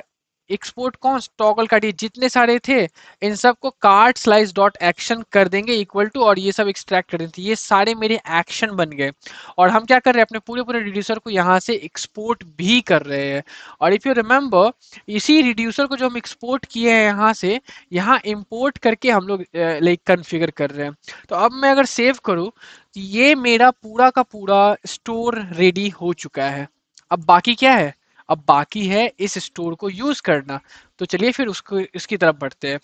एक्सपोर्ट कौन टॉगल का डी जितने सारे थे इन सब को कार्ड स्लाइस डॉट एक्शन कर देंगे इक्वल टू और ये सब एक्सट्रैक्ट कर देंगे ये सारे मेरे एक्शन बन गए और हम क्या कर रहे हैं अपने पूरे पूरे रिड्यूसर को यहाँ से एक्सपोर्ट भी कर रहे हैं और इफ़ यू रिमेम्बर इसी रिड्यूसर को जो हम एक्सपोर्ट किए हैं यहाँ से यहाँ इम्पोर्ट करके हम लोग लाइक कन्फिगर कर रहे हैं तो अब मैं अगर सेव करूँ ये मेरा पूरा का पूरा स्टोर रेडी हो चुका है अब बाकी क्या है अब बाकी है इस स्टोर को यूज करना तो चलिए फिर उसको इसकी तरफ बढ़ते हैं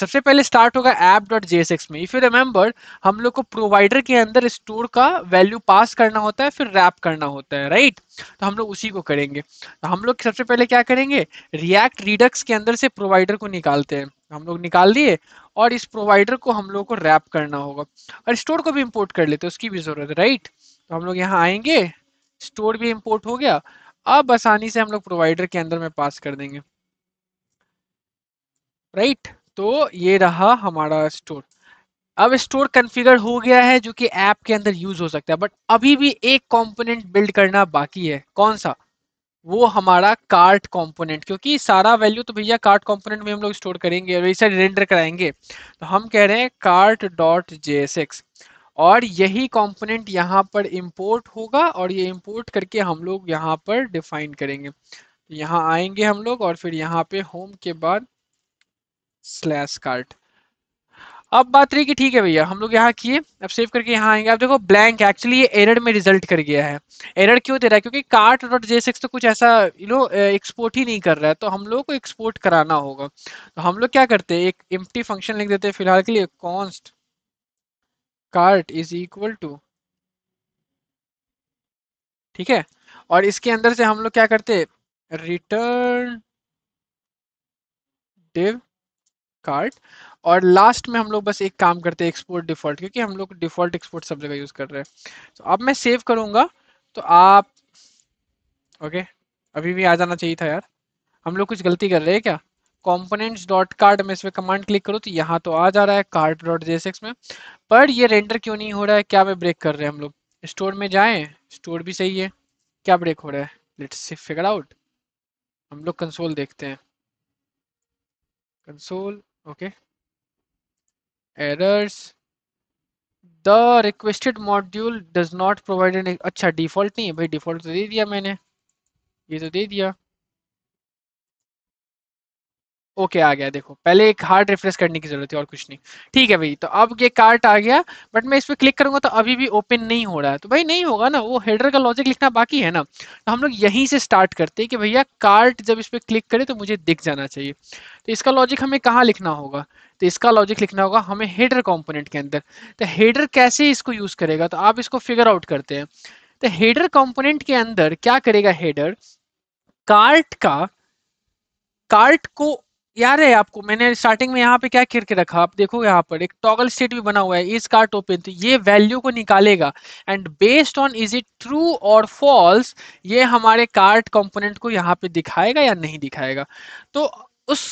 सबसे पहले स्टार्ट होगा एप डॉट जे में इफ यू रिमेम्बर हम लोग को प्रोवाइडर के अंदर स्टोर का वैल्यू पास करना होता है फिर रैप करना होता है राइट तो हम लोग उसी को करेंगे तो हम लोग सबसे पहले क्या करेंगे रिएक्ट रिडक्स के अंदर से प्रोवाइडर को निकालते हैं हम लोग निकाल दिए और इस प्रोवाइडर को हम लोग को रैप करना होगा और स्टोर को भी इम्पोर्ट कर लेते हैं उसकी भी जरूरत है राइट तो हम लोग यहाँ आएंगे स्टोर भी इम्पोर्ट हो गया अब आसानी से हम लोग प्रोवाइडर के अंदर में पास कर देंगे राइट right? तो ये रहा हमारा स्टोर अब स्टोर कन्फिगर हो गया है जो कि ऐप के अंदर यूज हो सकता है बट अभी भी एक कंपोनेंट बिल्ड करना बाकी है कौन सा वो हमारा कार्ट कंपोनेंट क्योंकि सारा वैल्यू तो भैया कार्ट कंपोनेंट में हम लोग स्टोर करेंगे और इसे रेंडर कराएंगे तो हम कह रहे हैं cart dot J S X और यही कंपोनेंट यहाँ पर इंपोर्ट होगा और ये इंपोर्ट करके हम लोग यहाँ पर डिफाइन करेंगे तो यहाँ आएंगे हम लोग और फिर यहाँ पे होम के बाद स्लैश कार्ट अब बात रही कि ठीक है भैया हम लोग यहाँ किए अब सेव करके यहाँ आएंगे आप देखो ब्लैंक एक्चुअली ये एरर में रिजल्ट कर गया है एरर क्यों दे रहा है क्योंकि कार्ट डॉट जे सिक्स तो कुछ ऐसा यू नो एक्सपोर्ट ही नहीं कर रहा है तो हम लोग को एक्सपोर्ट कराना होगा तो हम लोग क्या करते हैं एक एम्प्टी फंक्शन लिख देते हैं फिलहाल के लिए const cart is equal to ठीक है और इसके अंदर से हम लोग क्या करते रिटर्न डिव कार्ट और लास्ट में हम लोग बस एक काम करते हैं एक्सपोर्ट डिफॉल्ट क्योंकि हम लोग डिफॉल्ट एक्सपोर्ट सब जगह यूज़ कर रहे हैं तो अब मैं सेव करूंगा तो आप ओके अभी भी आ जाना चाहिए था यार हम लोग कुछ गलती कर रहे हैं क्या कॉम्पोनेंट्स डॉट कार्ड में इसमें कमांड क्लिक करो तो यहाँ तो आ जा रहा है कार्ड डॉट एक्स में पर ये रेंडर क्यों नहीं हो रहा है क्या वे ब्रेक कर रहे हैं हम लोग स्टोर में जाए स्टोर भी सही है क्या ब्रेक हो रहा है लेट्स फिगर आउट हम लोग कंसोल देखते हैं console okay errors the requested module does not provided अच्छा डिफॉल्ट नहीं है भाई डिफॉल्ट तो दे दिया मैंने ये तो दे दिया ओके okay, आ गया देखो पहले एक हार्ड रिफ्रेश करने की जरूरत है और कुछ नहीं ठीक है भाई तो अब ये कार्ट आ गया बट मैं इस पर क्लिक करूंगा तो अभी भी ओपन नहीं हो रहा है तो भाई नहीं होगा ना वो हेडर का लॉजिक लिखना बाकी है ना तो हम लोग यहीं से स्टार्ट करते हैं कि भैया कार्ट जब इस पर क्लिक करें तो मुझे दिख जाना चाहिए तो इसका लॉजिक हमें कहाँ लिखना होगा तो इसका लॉजिक लिखना होगा हमें हेडर कॉम्पोनेंट के अंदर तो हेडर कैसे इसको यूज़ करेगा तो आप इसको फिगर आउट करते हैं तो हेडर कॉम्पोनेंट के अंदर क्या करेगा हेडर कार्ट का कार्ट को यार है आपको मैंने स्टार्टिंग में यहाँ पे क्या करके रखा आप देखो यहाँ पर एक टॉगल स्टेट भी बना हुआ है इस कार्ट ओपन तो ये वैल्यू को निकालेगा and based on is it true और फॉल्स ये हमारे कार्ट कंपोनेंट को यहाँ पे दिखाएगा या नहीं दिखाएगा तो उस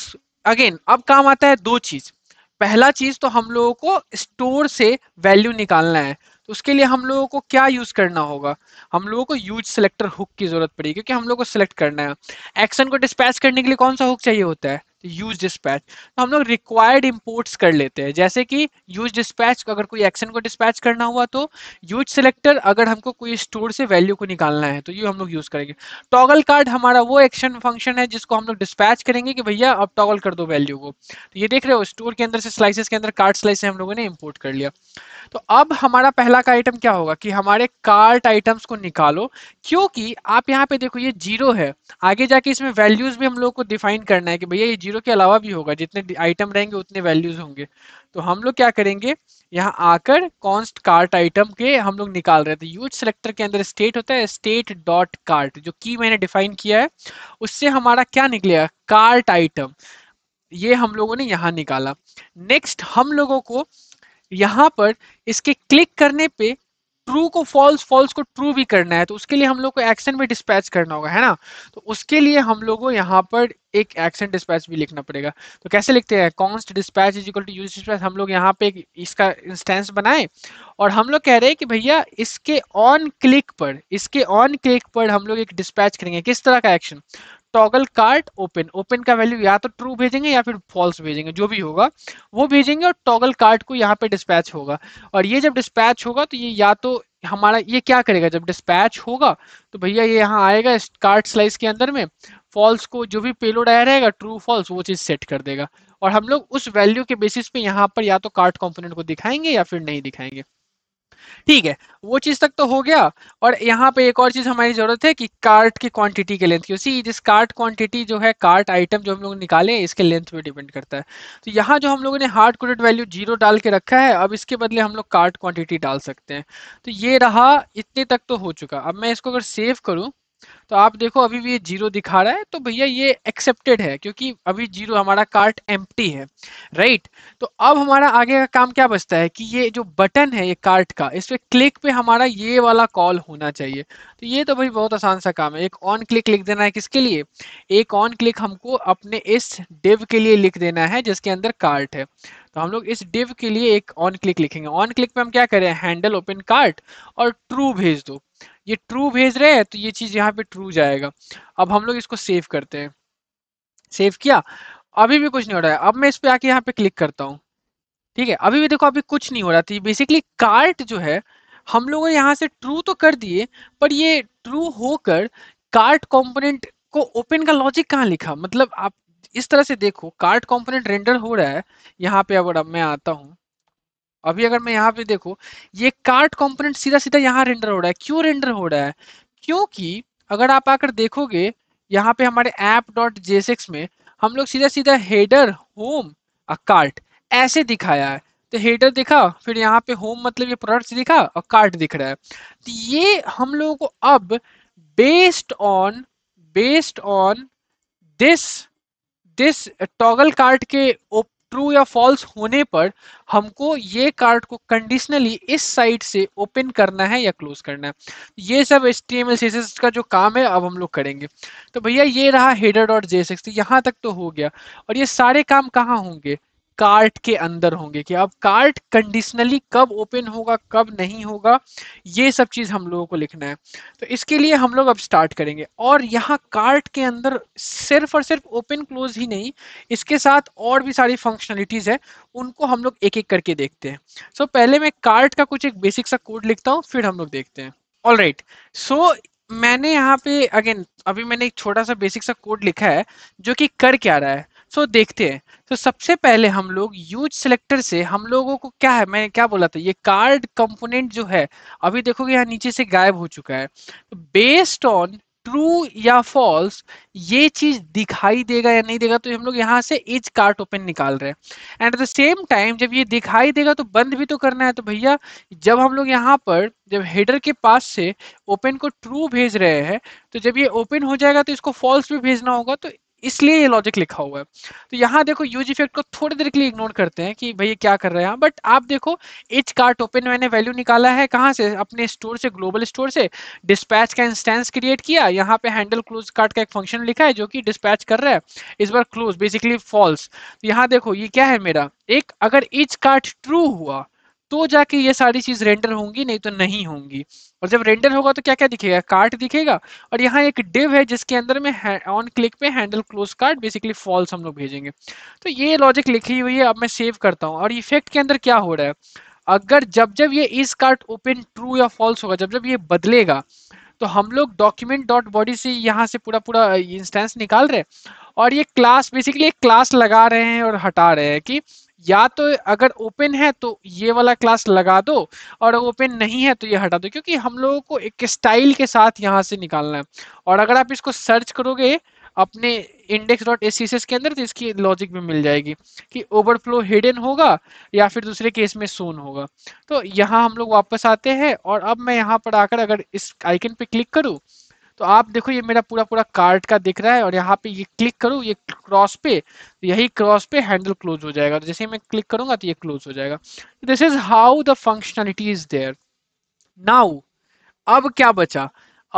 अगेन अब काम आता है दो चीज पहला चीज तो हम लोगों को स्टोर से वैल्यू निकालना है तो उसके लिए हम लोगों को क्या यूज करना होगा हम लोगों को यूज सिलेक्टर हुक की जरूरत पड़ेगी क्योंकि हम लोग को सिलेक्ट करना है एक्शन को डिस्पैच करने के लिए कौन सा हुक चाहिए होता है यूज डिस्पैच तो हम लोग रिक्वायर्ड इम्पोर्ट्स कर लेते हैं जैसे कि यूज डिस्पैच अगर कोई एक्शन को डिस्पैच करना हुआ तो यूज सिलेक्टर अगर हमको कोई स्टोर से वैल्यू को निकालना है तो ये हम लोग यूज करेंगे टॉगल कार्ड हमारा वो एक्शन फंक्शन है जिसको हम लोग डिस्पैच करेंगे कि भैया अब टॉगल कर दो वैल्यू को तो ये देख रहे हो स्टोर के अंदर से स्लाइसिस के अंदर कार्ड स्लाइस हम लोगों ने इम्पोर्ट कर लिया तो अब हमारा पहला का आइटम क्या होगा कि हमारे कार्ट आइटम्स को निकालो क्योंकि आप यहाँ पे देखो ये जीरो है आगे जाके इसमें वैल्यूज भी हम लोग को डिफाइन करना है कि भैया ये जीरो के अलावा भी होगा जितने आइटम रहेंगे उतने वैल्यूज होंगे तो हम लोग क्या करेंगे यहाँ आकर कॉन्स्ट कार्ट आइटम के हम लोग निकाल रहे थे यूज सेलेक्टर के अंदर स्टेट होता है स्टेट डॉट कार्ट जो की मैंने डिफाइन किया है उससे हमारा क्या निकलेगा कार्ट आइटम ये हम लोगों ने यहाँ निकाला नेक्स्ट हम लोगों को यहाँ पर इसके क्लिक करने पे ट्रू को फॉल्स फॉल्स को ट्रू भी करना है तो उसके लिए हम लोग को एक्शन भी डिस्पैच करना होगा है ना तो उसके लिए हम लोग को यहाँ पर एक एक्शन डिस्पैच भी लिखना पड़ेगा तो कैसे लिखते हैं const dispatch is equal to use dispatch हम लोग यहाँ पे इसका इंस्टेंस बनाए और हम लोग कह रहे हैं कि भैया इसके ऑन क्लिक पर इसके ऑन क्लिक पर हम लोग एक डिस्पैच करेंगे किस तरह का action toggle cart open open का वैल्यू या तो ट्रू भेजेंगे या फिर फॉल्स भेजेंगे जो भी होगा वो भेजेंगे और टॉगल कार्ट को यहाँ पे डिस्पैच होगा और ये जब डिस्पैच होगा तो ये या तो हमारा ये क्या करेगा जब डिस्पैच होगा तो भैया ये यहाँ आएगा इस कार्ड स्लाइस के अंदर में फॉल्स को जो भी पेलोड आया रहेगा ट्रू फॉल्स वो चीज़ सेट कर देगा और हम लोग उस वैल्यू के बेसिस पे यहाँ पर या तो कार्ट कंपोनेंट को दिखाएंगे या फिर नहीं दिखाएंगे ठीक है वो चीज तक तो हो गया और यहाँ पे एक और चीज हमारी जरूरत है कि कार्ट की क्वांटिटी के लेंथ क्योंकि जिस कार्ट क्वांटिटी जो है कार्ट आइटम जो हम लोग निकाले इसके लेंथ पे डिपेंड करता है तो यहाँ जो हम लोगों ने हार्ड कोडेड वैल्यू जीरो डाल के रखा है अब इसके बदले हम लोग कार्ट क्वांटिटी डाल सकते हैं तो ये रहा इतने तक तो हो चुका अब मैं इसको अगर सेव करूँ तो आप देखो अभी भी ये जीरो दिखा रहा है तो भैया ये एक्सेप्टेड है क्योंकि अभी जीरो हमारा कार्ट एम्प्टी है राइट तो अब हमारा आगे का काम क्या बचता है कि ये जो बटन है ये कार्ट का इस पर क्लिक पे हमारा ये वाला कॉल होना चाहिए तो ये तो भाई बहुत आसान सा काम है एक ऑन क्लिक लिख देना है किसके लिए एक ऑन क्लिक हमको अपने इस डिव के लिए लिख देना है जिसके अंदर कार्ट है तो हम लोग इस डिव के लिए एक ऑन क्लिक लिखेंगे ऑन क्लिक पे हम क्या करें हैंडल ओपन कार्ट और ट्रू भेज दो ये ट्रू भेज रहे हैं तो ये चीज़ यहाँ पे ट्रू जाएगा अब हम लोग इसको सेव करते हैं सेव किया अभी भी कुछ नहीं हो रहा है अब मैं इस पर आके यहाँ पे क्लिक करता हूँ ठीक है अभी भी देखो अभी कुछ नहीं हो रहा था बेसिकली कार्ट जो है हम लोगों ने यहाँ से ट्रू तो कर दिए पर ये ट्रू होकर कार्ट कॉम्पोनेंट को ओपन का लॉजिक कहाँ लिखा मतलब आप इस तरह से देखो कार्ट कॉम्पोनेंट रेंडर हो रहा है यहाँ पे अब मैं आता हूँ अभी अगर मैं यहाँ पे देखो ये कार्ट कंपोनेंट सीधा सीधा यहाँ रेंडर हो रहा है क्यों रेंडर हो रहा है क्योंकि अगर आप आकर देखोगे यहाँ पे हमारे ऐप डॉट जेसेक्स में हम लोग सीधा सीधा हेडर होम और कार्ट ऐसे दिखाया है तो हेडर दिखा फिर यहाँ पे होम मतलब ये प्रोडक्ट दिखा और कार्ट दिख रहा है तो ये हम लोगों को अब based on based on this this toggle cart के ओप, ट्रू या फॉल्स होने पर हमको ये कार्ड को कंडीशनली इस साइड से ओपन करना है या क्लोज करना है ये सब एच टी का जो काम है अब हम लोग करेंगे तो भैया ये रहा हेडर डॉट जे सिक्स यहाँ तक तो हो गया और ये सारे काम कहाँ होंगे कार्ट के अंदर होंगे कि अब कार्ट कंडीशनली कब ओपन होगा कब नहीं होगा ये सब चीज़ हम लोगों को लिखना है तो इसके लिए हम लोग अब स्टार्ट करेंगे और यहाँ कार्ट के अंदर सिर्फ और सिर्फ ओपन क्लोज ही नहीं इसके साथ और भी सारी फंक्शनलिटीज़ है उनको हम लोग एक एक करके देखते हैं सो so, पहले मैं कार्ट का कुछ एक बेसिक सा कोड लिखता हूँ फिर हम लोग देखते हैं ऑल राइट सो मैंने यहाँ पे अगेन अभी मैंने एक छोटा सा बेसिक सा कोड लिखा है जो कि कर क्या रहा है सो तो so, देखते हैं तो so, सबसे पहले हम लोग यूज सिलेक्टर से हम लोगों को क्या है मैंने क्या बोला था ये कार्ड कंपोनेंट जो है अभी देखोगे यहाँ नीचे से गायब हो चुका है बेस्ड ऑन ट्रू या फॉल्स ये चीज दिखाई देगा या नहीं देगा तो हम लोग यहाँ से एज कार्ट ओपन निकाल रहे हैं and at the same time जब ये दिखाई देगा तो बंद भी तो करना है तो भैया जब हम लोग यहाँ पर जब हेडर के पास से ओपन को ट्रू भेज रहे हैं तो जब ये ओपन हो जाएगा तो इसको फॉल्स भी भेजना होगा तो इसलिए ये लॉजिक लिखा हुआ है तो यहाँ देखो यूज इफेक्ट को थोड़ी देर के लिए इग्नोर करते हैं कि भैया क्या कर रहे हैं बट आप देखो इच कार्ट ओपन मैंने वैल्यू निकाला है कहाँ से अपने स्टोर से ग्लोबल स्टोर से डिस्पैच का इंस्टेंस क्रिएट किया यहाँ पे हैंडल क्लोज कार्ट का एक फंक्शन लिखा है जो कि डिस्पैच कर रहा है इस बार क्लोज बेसिकली फॉल्स यहाँ देखो ये क्या है मेरा एक अगर इच कार्ट ट्रू हुआ तो जाके ये सारी चीज रेंडर होंगी नहीं तो नहीं होंगी और जब रेंडर होगा तो क्या क्या दिखेगा कार्ट दिखेगा और यहाँ एक डिव है जिसके अंदर में ऑन क्लिक पे handle close cart basically false हम लोग भेजेंगे तो ये लॉजिक लिखी हुई है अब मैं सेव करता हूँ और इफेक्ट के अंदर क्या हो रहा है अगर जब जब ये इस कार्ट ओपन ट्रू या फॉल्स होगा जब जब ये बदलेगा तो हम लोग डॉक्यूमेंट डॉट बॉडी से यहाँ से पूरा पूरा इंस्टेंस निकाल रहे हैं और ये क्लास बेसिकली एक क्लास लगा रहे हैं और हटा रहे हैं कि या तो अगर ओपन है तो ये वाला क्लास लगा दो और ओपन नहीं है तो ये हटा दो क्योंकि हम लोगों को एक स्टाइल के साथ यहाँ से निकालना है और अगर आप इसको सर्च करोगे अपने इंडेक्स डॉट एस के अंदर तो इसकी लॉजिक भी मिल जाएगी कि ओवरफ्लो हिडन होगा या फिर दूसरे केस में सोन होगा तो यहाँ हम लोग वापस आते हैं और अब मैं यहाँ पर आकर अगर इस आइकन पे क्लिक करूँ तो आप देखो ये मेरा पूरा पूरा कार्ड का दिख रहा है और यहाँ पे ये क्लिक करूँ ये क्रॉस पे तो यही क्रॉस पे हैंडल क्लोज हो जाएगा तो जैसे मैं क्लिक करूंगा तो ये क्लोज हो जाएगा this is how the functionality is there now अब क्या बचा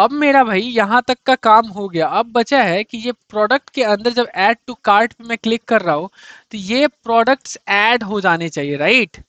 अब मेरा भाई यहाँ तक का काम हो गया अब बचा है कि ये प्रोडक्ट के अंदर जब एड टू कार्ट पे मैं क्लिक कर रहा हूँ तो ये प्रोडक्ट्स एड हो जाने चाहिए राइट right?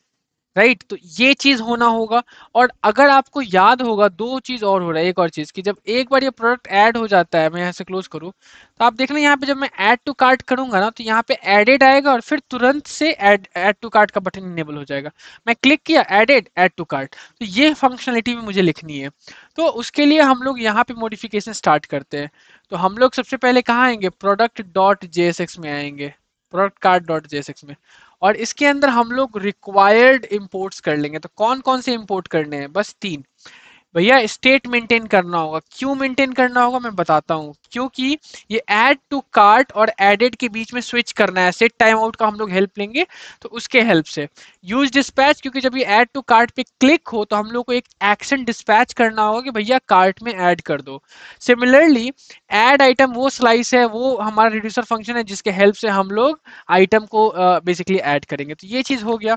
Right right? तो ये चीज होना होगा और अगर आपको याद होगा दो चीज और हो रहा है एक और चीज की जब एक बार ये प्रोडक्ट ऐड हो जाता है मैं यहाँ से क्लोज करूँ तो आप देखना यहाँ पे जब मैं ऐड टू कार्ट करूंगा ना तो यहाँ पे एडेड आएगा और फिर तुरंत से एड एड टू कार्ट का बटन इनेबल हो जाएगा मैं क्लिक किया एडेड एड टू कार्ट तो ये फंक्शनलिटी भी मुझे लिखनी है तो उसके लिए हम लोग यहाँ पे मोडिफिकेशन स्टार्ट करते हैं तो हम लोग सबसे पहले कहाँ आएंगे प्रोडक्ट डॉट जे में आएंगे प्रोडक्ट कार्ड डॉट जे में और इसके अंदर हम लोग रिक्वायर्ड इम्पोर्ट्स कर लेंगे तो कौन कौन से इम्पोर्ट करने हैं बस तीन भैया स्टेट मेंटेन करना होगा क्यों मेंटेन करना होगा मैं बताता हूँ क्योंकि ये ऐड टू कार्ट और एडेड के बीच में स्विच करना है सेट टाइम आउट का हम लोग हेल्प लेंगे तो उसके हेल्प से यूज डिस्पैच क्योंकि जब ये ऐड टू कार्ट पे क्लिक हो तो हम लोग को एक एक्शन डिस्पैच करना होगा कि भैया कार्ट में ऐड कर दो सिमिलरली ऐड आइटम वो स्लाइस है वो हमारा रिड्यूसर फंक्शन है जिसके हेल्प से हम लोग आइटम को बेसिकली uh, ऐड करेंगे तो ये चीज हो गया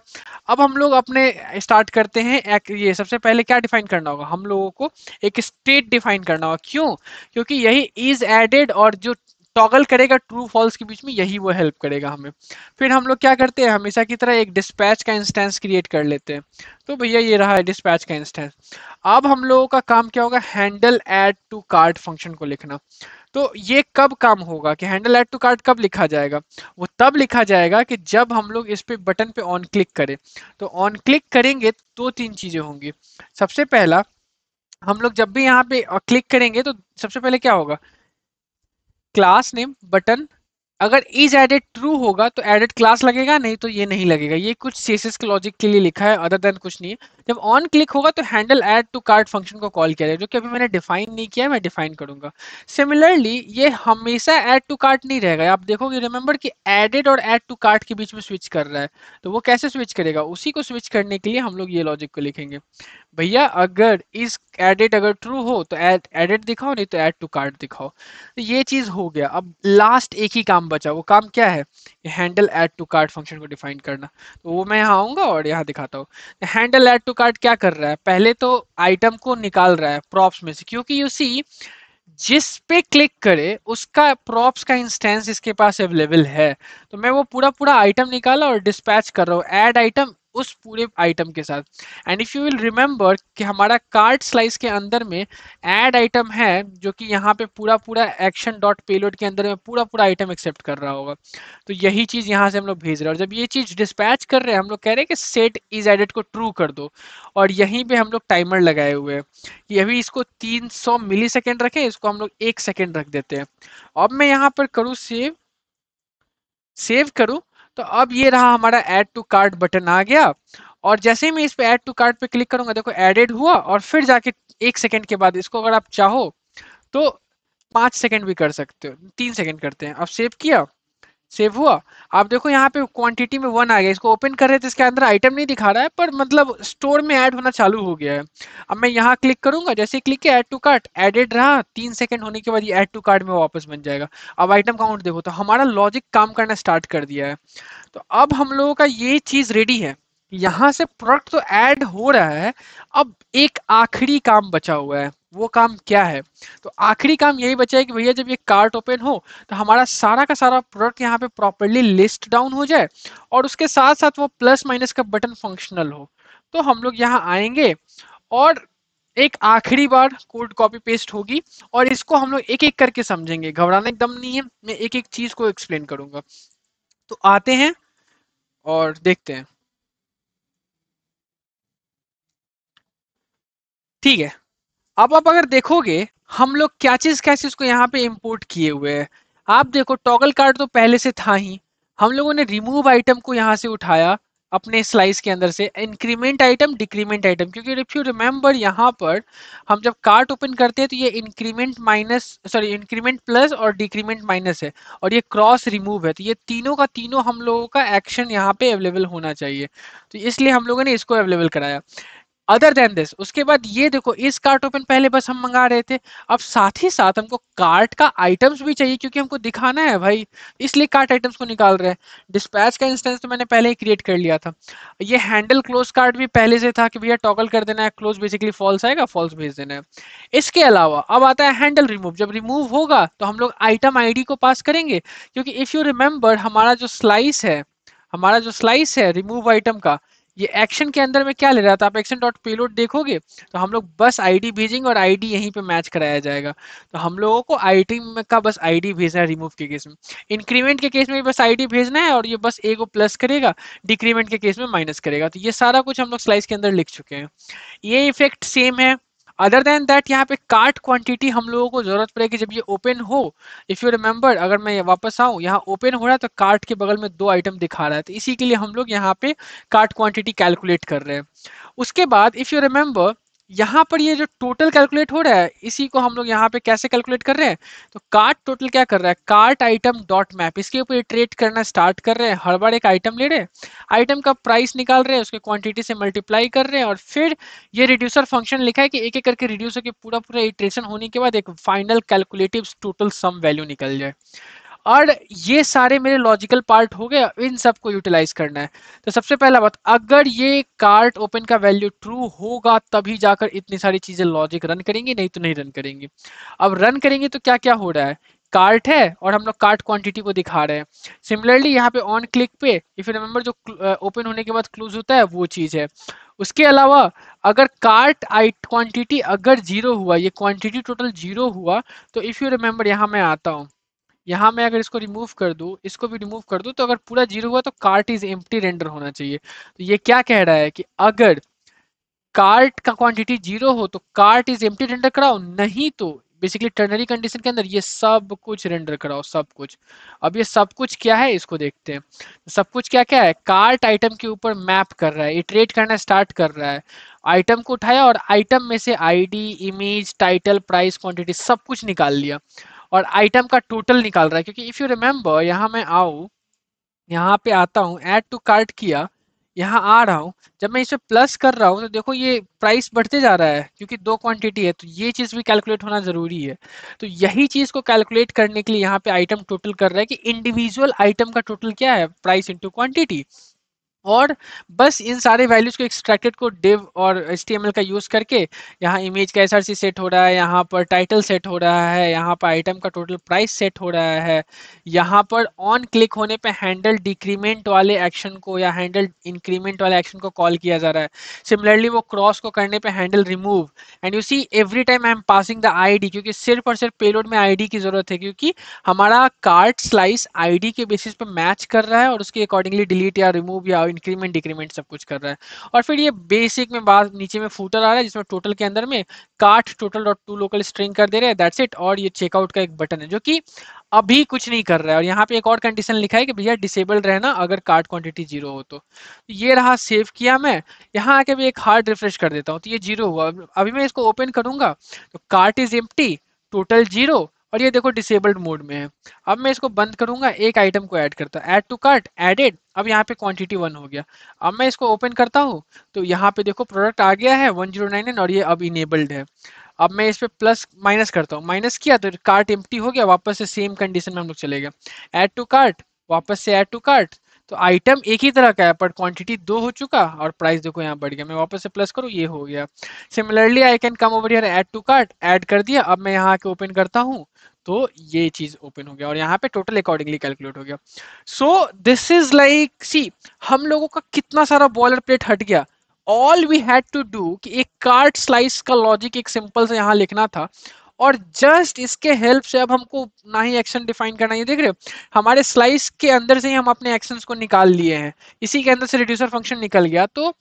अब हम लोग अपने स्टार्ट करते हैं ये सबसे पहले क्या डिफाइन करना होगा हम लोगों को एक स्टेट डिफाइन करना होगा क्यों क्योंकि यही इज एडेड और जो टॉगल करेगा ट्रू फॉल्स के बीच में यही वो हेल्प करेगा हमें फिर हम लोग क्या करते हैं हमेशा की तरह एक डिस्पैच का इंस्टेंस क्रिएट कर लेते हैं तो भैया ये रहा है डिस्पैच का इंस्टेंस अब हम लोगों का काम क्या होगा handle add to card function को लिखना तो ये कब काम होगा कि हैंडल एड टू कार्ड कब लिखा जाएगा वो तब लिखा जाएगा कि जब हम लोग इस पे बटन पे ऑन क्लिक करें तो ऑन क्लिक करेंगे दो तीन चीज़ें होंगी सबसे पहला हम लोग जब भी यहाँ पे क्लिक करेंगे तो सबसे पहले क्या होगा क्लास नेम बटन अगर इज एडेड ट्रू होगा तो एडेड क्लास लगेगा नहीं तो ये नहीं लगेगा ये कुछ सीएसएस के लॉजिक के लिए लिखा है अदर देन कुछ नहीं है जब ऑन क्लिक होगा तो handle add to card function को कॉल किया जाएगा जो कि अभी मैंने डिफाइन नहीं किया मैं डिफाइन करूंगा सिमिलरली ये हमेशा एड टू कार्ड नहीं रहेगा आप देखोगे रिमेंबर कि एडेड और एड टू कार्ड के बीच में स्विच कर रहा है तो वो कैसे स्विच करेगा उसी को स्विच करने के लिए हम लोग ये लॉजिक को लिखेंगे भैया अगर इस एडेड अगर ट्रू हो तो एडेड दिखाओ नहीं तो एड टू कार्ड दिखाओ तो ये चीज हो गया अब लास्ट एक ही काम बचा वो काम क्या है handle add to card function को डिफाइन करना तो वो मैं यहाँ आऊंगा और यहाँ दिखाता हूँ हैंडल एड टू कार्ड क्या कर रहा है पहले तो आइटम को निकाल रहा है प्रॉप्स में से क्योंकि यू सी जिस पे क्लिक करे उसका प्रॉप्स का इंस्टेंस इसके पास अवेलेबल है तो मैं वो पूरा पूरा आइटम निकाला और डिस्पैच कर रहा हूँ ऐड आइटम उस पूरे आइटम के साथ and if you will remember कि हमारा कार्ड स्लाइस के अंदर में एड आइटम है जो कि यहाँ पे पूरा पूरा एक्शन डॉट पेलोड के अंदर में पूरा पूरा आइटम एक्सेप्ट कर रहा होगा तो यही चीज़ यहाँ से हम लोग भेज रहे हैं और जब ये चीज़ डिस्पैच कर रहे हैं हम लोग कह रहे हैं कि सेट इज एडेड को ट्रू कर दो और यहीं पर हम लोग टाइमर लगाए हुए हैं कि अभी इसको तीन सौ मिली सेकेंड रखें इसको हम लोग एक सेकेंड रख देते हैं अब मैं यहाँ पर करूँ सेव सेव करूँ तो अब ये रहा हमारा ऐड टू कार्ड बटन आ गया और जैसे ही मैं इस पे एड टू कार्ड पे क्लिक करूंगा देखो एडेड हुआ और फिर जाके एक सेकेंड के बाद इसको अगर आप चाहो तो पाँच सेकेंड भी कर सकते हो तीन सेकेंड करते हैं अब सेव किया सेव हुआ आप देखो यहाँ पे क्वांटिटी में वन आ गया इसको ओपन कर रहे थे इसके अंदर आइटम नहीं दिखा रहा है पर मतलब स्टोर में ऐड होना चालू हो गया है अब मैं यहाँ क्लिक करूंगा जैसे क्लिक किया ऐड टू कार्ट एडेड रहा तीन सेकंड होने के बाद ये ऐड टू कार्ट में वापस बन जाएगा अब आइटम काउंट देखो तो हमारा लॉजिक काम करना स्टार्ट कर दिया है तो अब हम लोगों का ये चीज़ रेडी है यहाँ से प्रोडक्ट तो ऐड हो रहा है अब एक आखिरी काम बचा हुआ है वो काम क्या है तो आखिरी काम यही बचा है कि भैया जब ये कार्ट ओपन हो तो हमारा सारा का सारा प्रोडक्ट यहाँ पे प्रॉपरली लिस्ट डाउन हो जाए और उसके साथ साथ वो प्लस माइनस का बटन फंक्शनल हो तो हम लोग यहाँ आएंगे और एक आखिरी बार कोड कॉपी पेस्ट होगी और इसको हम लोग एक एक करके समझेंगे घबराना एकदम नहीं है मैं एक एक चीज को एक्सप्लेन करूंगा तो आते हैं और देखते हैं ठीक है अब आप अगर देखोगे हम लोग चीज कैसे उसको यहाँ पे इम्पोर्ट किए हुए है आप देखो टॉगल कार्ड तो पहले से था ही हम लोगों ने रिमूव आइटम को यहाँ से उठाया अपने स्लाइस के अंदर से इंक्रीमेंट आइटम डिक्रीमेंट आइटम क्योंकि इफ यू रिमेम्बर यहाँ पर हम जब कार्ट ओपन करते हैं तो ये increment minus sorry increment plus और डिक्रीमेंट माइनस है और ये क्रॉस रिमूव है तो ये तीनों का तीनों हम लोगों का एक्शन यहाँ पे अवेलेबल होना चाहिए तो इसलिए हम लोगों ने इसको अवेलेबल कराया अदर देन दिस उसके बाद ये देखो इस कार्ट ओपन पहले बस हम मंगा रहे थे अब साथ ही साथ हमको कार्ट का आइटम्स भी चाहिए क्योंकि हमको दिखाना है भाई इसलिए कार्ट आइटम्स को निकाल रहे हैं डिस्पैच का इंस्टेंस तो मैंने पहले ही क्रिएट कर लिया था ये हैंडल क्लोज कार्ड भी पहले से था कि भैया टॉगल कर देना है क्लोज बेसिकली फॉल्स आएगा फॉल्स भेज देना है इसके अलावा अब आता है हैंडल रिमूव जब रिमूव होगा तो हम लोग आइटम आई को पास करेंगे क्योंकि इफ यू रिमेंबर हमारा जो स्लाइस है हमारा जो स्लाइस है रिमूव आइटम का ये एक्शन के अंदर में क्या ले रहा था आप एक्शन डॉट पेलोड देखोगे तो हम लोग बस आईडी भेजेंगे और आईडी यहीं पे मैच कराया जाएगा तो हम लोगों को आई में का बस आईडी भेजना है रिमूव के केस में इंक्रीमेंट के केस में बस आईडी भेजना है और ये बस ए को प्लस करेगा डिक्रीमेंट के केस में माइनस करेगा तो ये सारा कुछ हम लोग स्लाइस के अंदर लिख चुके हैं ये इफेक्ट सेम है अदर देन दैट यहाँ पे कार्ट क्वांटिटी हम लोगों को जरूरत पड़ेगी जब ये ओपन हो इफ़ यू रिमेम्बर अगर मैं वापस आऊँ यहाँ ओपन हो रहा है तो कार्ट के बगल में दो आइटम दिखा रहा है तो इसी के लिए हम लोग यहाँ पे कार्ट क्वांटिटी कैलकुलेट कर रहे हैं उसके बाद इफ़ यू रिमेंबर यहाँ पर ये जो टोटल कैलकुलेट हो रहा है इसी को हम लोग यहाँ पे कैसे कैलकुलेट कर रहे हैं तो कार्ट टोटल क्या कर रहा है कार्ट आइटम डॉट मैप इसके ऊपर ट्रेड करना स्टार्ट कर रहे हैं हर बार एक आइटम ले रहे हैं आइटम का प्राइस निकाल रहे हैं उसके क्वांटिटी से मल्टीप्लाई कर रहे हैं और फिर ये रिड्यूसर फंक्शन लिखा है कि एक एक करके रिड्यूसर के पूरा पूरा इट्रेशन होने के बाद एक final calculative total sum value निकल जाए और ये सारे मेरे लॉजिकल पार्ट हो गए इन सब को यूटिलाइज करना है तो सबसे पहला बात अगर ये कार्ट ओपन का वैल्यू ट्रू होगा तभी जाकर इतनी सारी चीजें लॉजिक रन करेंगी नहीं तो नहीं रन करेंगी अब रन करेंगे तो क्या क्या हो रहा है कार्ट है और हम लोग कार्ट क्वांटिटी को दिखा रहे हैं सिमिलरली यहाँ पे ऑन क्लिक पे इफ यू रिमेम्बर जो ओपन होने के बाद क्लोज होता है वो चीज है उसके अलावा अगर कार्ट आई क्वांटिटी अगर जीरो हुआ ये क्वांटिटी टोटल जीरो हुआ तो इफ यू रिमेम्बर यहाँ मैं आता हूँ यहाँ मैं अगर इसको रिमूव कर दूँ इसको भी रिमूव कर दूँ तो अगर पूरा जीरो हुआ तो कार्ट इज एम्प्टी रेंडर होना चाहिए तो ये क्या कह रहा है कि अगर कार्ट का क्वांटिटी जीरो हो तो कार्ट इज एम्प्टी रेंडर कराओ नहीं तो बेसिकली टर्नरी कंडीशन के अंदर ये सब कुछ रेंडर कराओ सब कुछ अब ये सब कुछ क्या है इसको देखते हैं सब कुछ क्या क्या है कार्ट आइटम के ऊपर मैप कर रहा है इटरेट करना स्टार्ट कर रहा है आइटम को उठाया और आइटम में से ID image title price quantity सब कुछ निकाल लिया और आइटम का टोटल निकाल रहा है क्योंकि इफ़ यू रिमेम्बर यहाँ मैं आऊ यहाँ पे आता हूँ एड टू कार्ट किया यहाँ आ रहा हूँ जब मैं इसे प्लस कर रहा हूँ तो देखो ये प्राइस बढ़ते जा रहा है क्योंकि दो क्वांटिटी है तो ये चीज़ भी कैलकुलेट होना ज़रूरी है तो यही चीज़ को कैलकुलेट करने के लिए यहाँ पे आइटम टोटल कर रहा है कि इंडिविजुअल आइटम का टोटल क्या है प्राइस इंटू क्वांटिटी और बस इन सारे वैल्यूज को एक्सट्रैक्टेड को डिव और एच का यूज़ करके यहाँ इमेज का एस सेट हो रहा है यहाँ पर टाइटल सेट हो रहा है यहाँ पर आइटम का टोटल प्राइस सेट हो रहा है यहाँ पर ऑन क्लिक होने पे हैंडल डिक्रीमेंट वाले एक्शन को या हैंडल इंक्रीमेंट वाले एक्शन को कॉल किया जा रहा है सिमिलरली वो क्रॉस को करने पर handle remove and you see every time I am passing the I क्योंकि सिर्फ और सिर्फ पेलोड में आई की ज़रूरत है क्योंकि हमारा कार्ड स्लाइस आई के बेसिस पे मैच कर रहा है और उसके अकॉर्डिंगली डिलीट या रिमूव या इंक्रीमेंट डिक्रीमेंट सब कुछ कर रहा है और फिर ये बेसिक में बात नीचे में फूटर आ रहा है जिसमें टोटल के अंदर में cart total dot to local string कर दे रहे हैं दैट्स इट और ये चेकआउट का एक बटन है जो कि अभी कुछ नहीं कर रहा है और यहाँ पे एक और कंडीशन लिखा है कि भैया डिसेबल रहना अगर कार्ड क्वांटिटी जीरो हो तो।, तो ये रहा सेव किया मैं यहाँ आके भी एक हार्ड रिफ्रेश कर देता हूँ तो ये जीरो हुआ अभी मैं इसको ओपन करूंगा तो cart is empty total zero और ये देखो डिसेबल्ड मोड में है अब मैं इसको बंद करूंगा एक आइटम को ऐड करता ऐड टू कार्ट एडेड अब यहाँ पे क्वांटिटी वन हो गया अब मैं इसको ओपन करता हूँ तो यहाँ पे देखो प्रोडक्ट आ गया है वन जीरो नाइन एन और ये अब इनेबल्ड है अब मैं इस पर प्लस माइनस करता हूँ माइनस किया तो कार्ट एम्प्टी हो गया वापस से सेम कंडीशन में हम लोग चले गए टू कार्ट वापस से एड टू कार्ट तो आइटम एक ही तरह का है बट क्वांटिटी दो हो चुका और प्राइस देखो यहाँ बढ़ गया मैं वापस से प्लस करूँ ये हो गया similarly I can come over here add to cart add कर दिया अब मैं यहाँ आके ओपन करता हूँ तो ये चीज ओपन हो गया और यहाँ पे टोटल अकॉर्डिंगली कैलकुलेट हो गया so this is like see हम लोगों का कितना सारा बॉलर प्लेट हट गया all we had to do कि एक कार्ड स्लाइस का लॉजिक एक सिंपल से यहाँ लिखना था और जस्ट इसके हेल्प से अब हमको ना ही एक्शन डिफाइन करना है देख रहे हो हमारे स्लाइस के अंदर से ही हम अपने एक्शंस को निकाल लिए हैं इसी के अंदर से रिड्यूसर फंक्शन निकल गया तो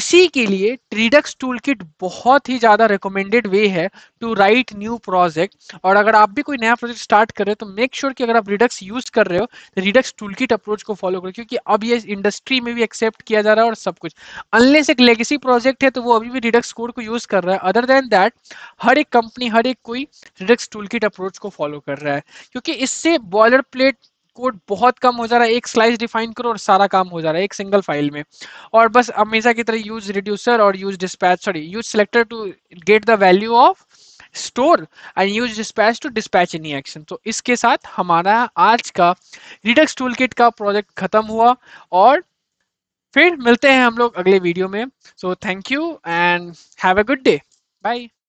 इसी के लिए ट्रीडक्स टूल किट बहुत ही ज़्यादा रिकमेंडेड वे है टू राइट न्यू प्रोजेक्ट और अगर आप भी कोई नया प्रोजेक्ट स्टार्ट कर रहे हो तो मेक श्योर sure कि अगर आप रिडक्स यूज़ कर रहे हो तो रिडक्स टूल किट अप्रोच को फॉलो करो क्योंकि अब ये इंडस्ट्री में भी एक्सेप्ट किया जा रहा है और सब कुछ अनलेस एक लेगेसी प्रोजेक्ट है तो वो अभी भी रिडक्स कोड को यूज़ कर रहा है अदर देन दैट हर एक कंपनी हर एक कोई रिडक्स टूल किट अप्रोच को फॉलो कर रहा है क्योंकि इससे बॉयलर प्लेट कोड बहुत कम हो जा रहा है एक स्लाइस डिफाइन करो और सारा काम हो जा रहा है एक सिंगल फाइल में और बस हमेशा की तरह यूज रिड्यूसर और use dispatch sorry use selector to get the value of store and use dispatch to dispatch any action तो इसके साथ हमारा आज का रिडक्स टूल किट का प्रोजेक्ट खत्म हुआ और फिर मिलते हैं हम लोग अगले वीडियो में so thank you and have a good day bye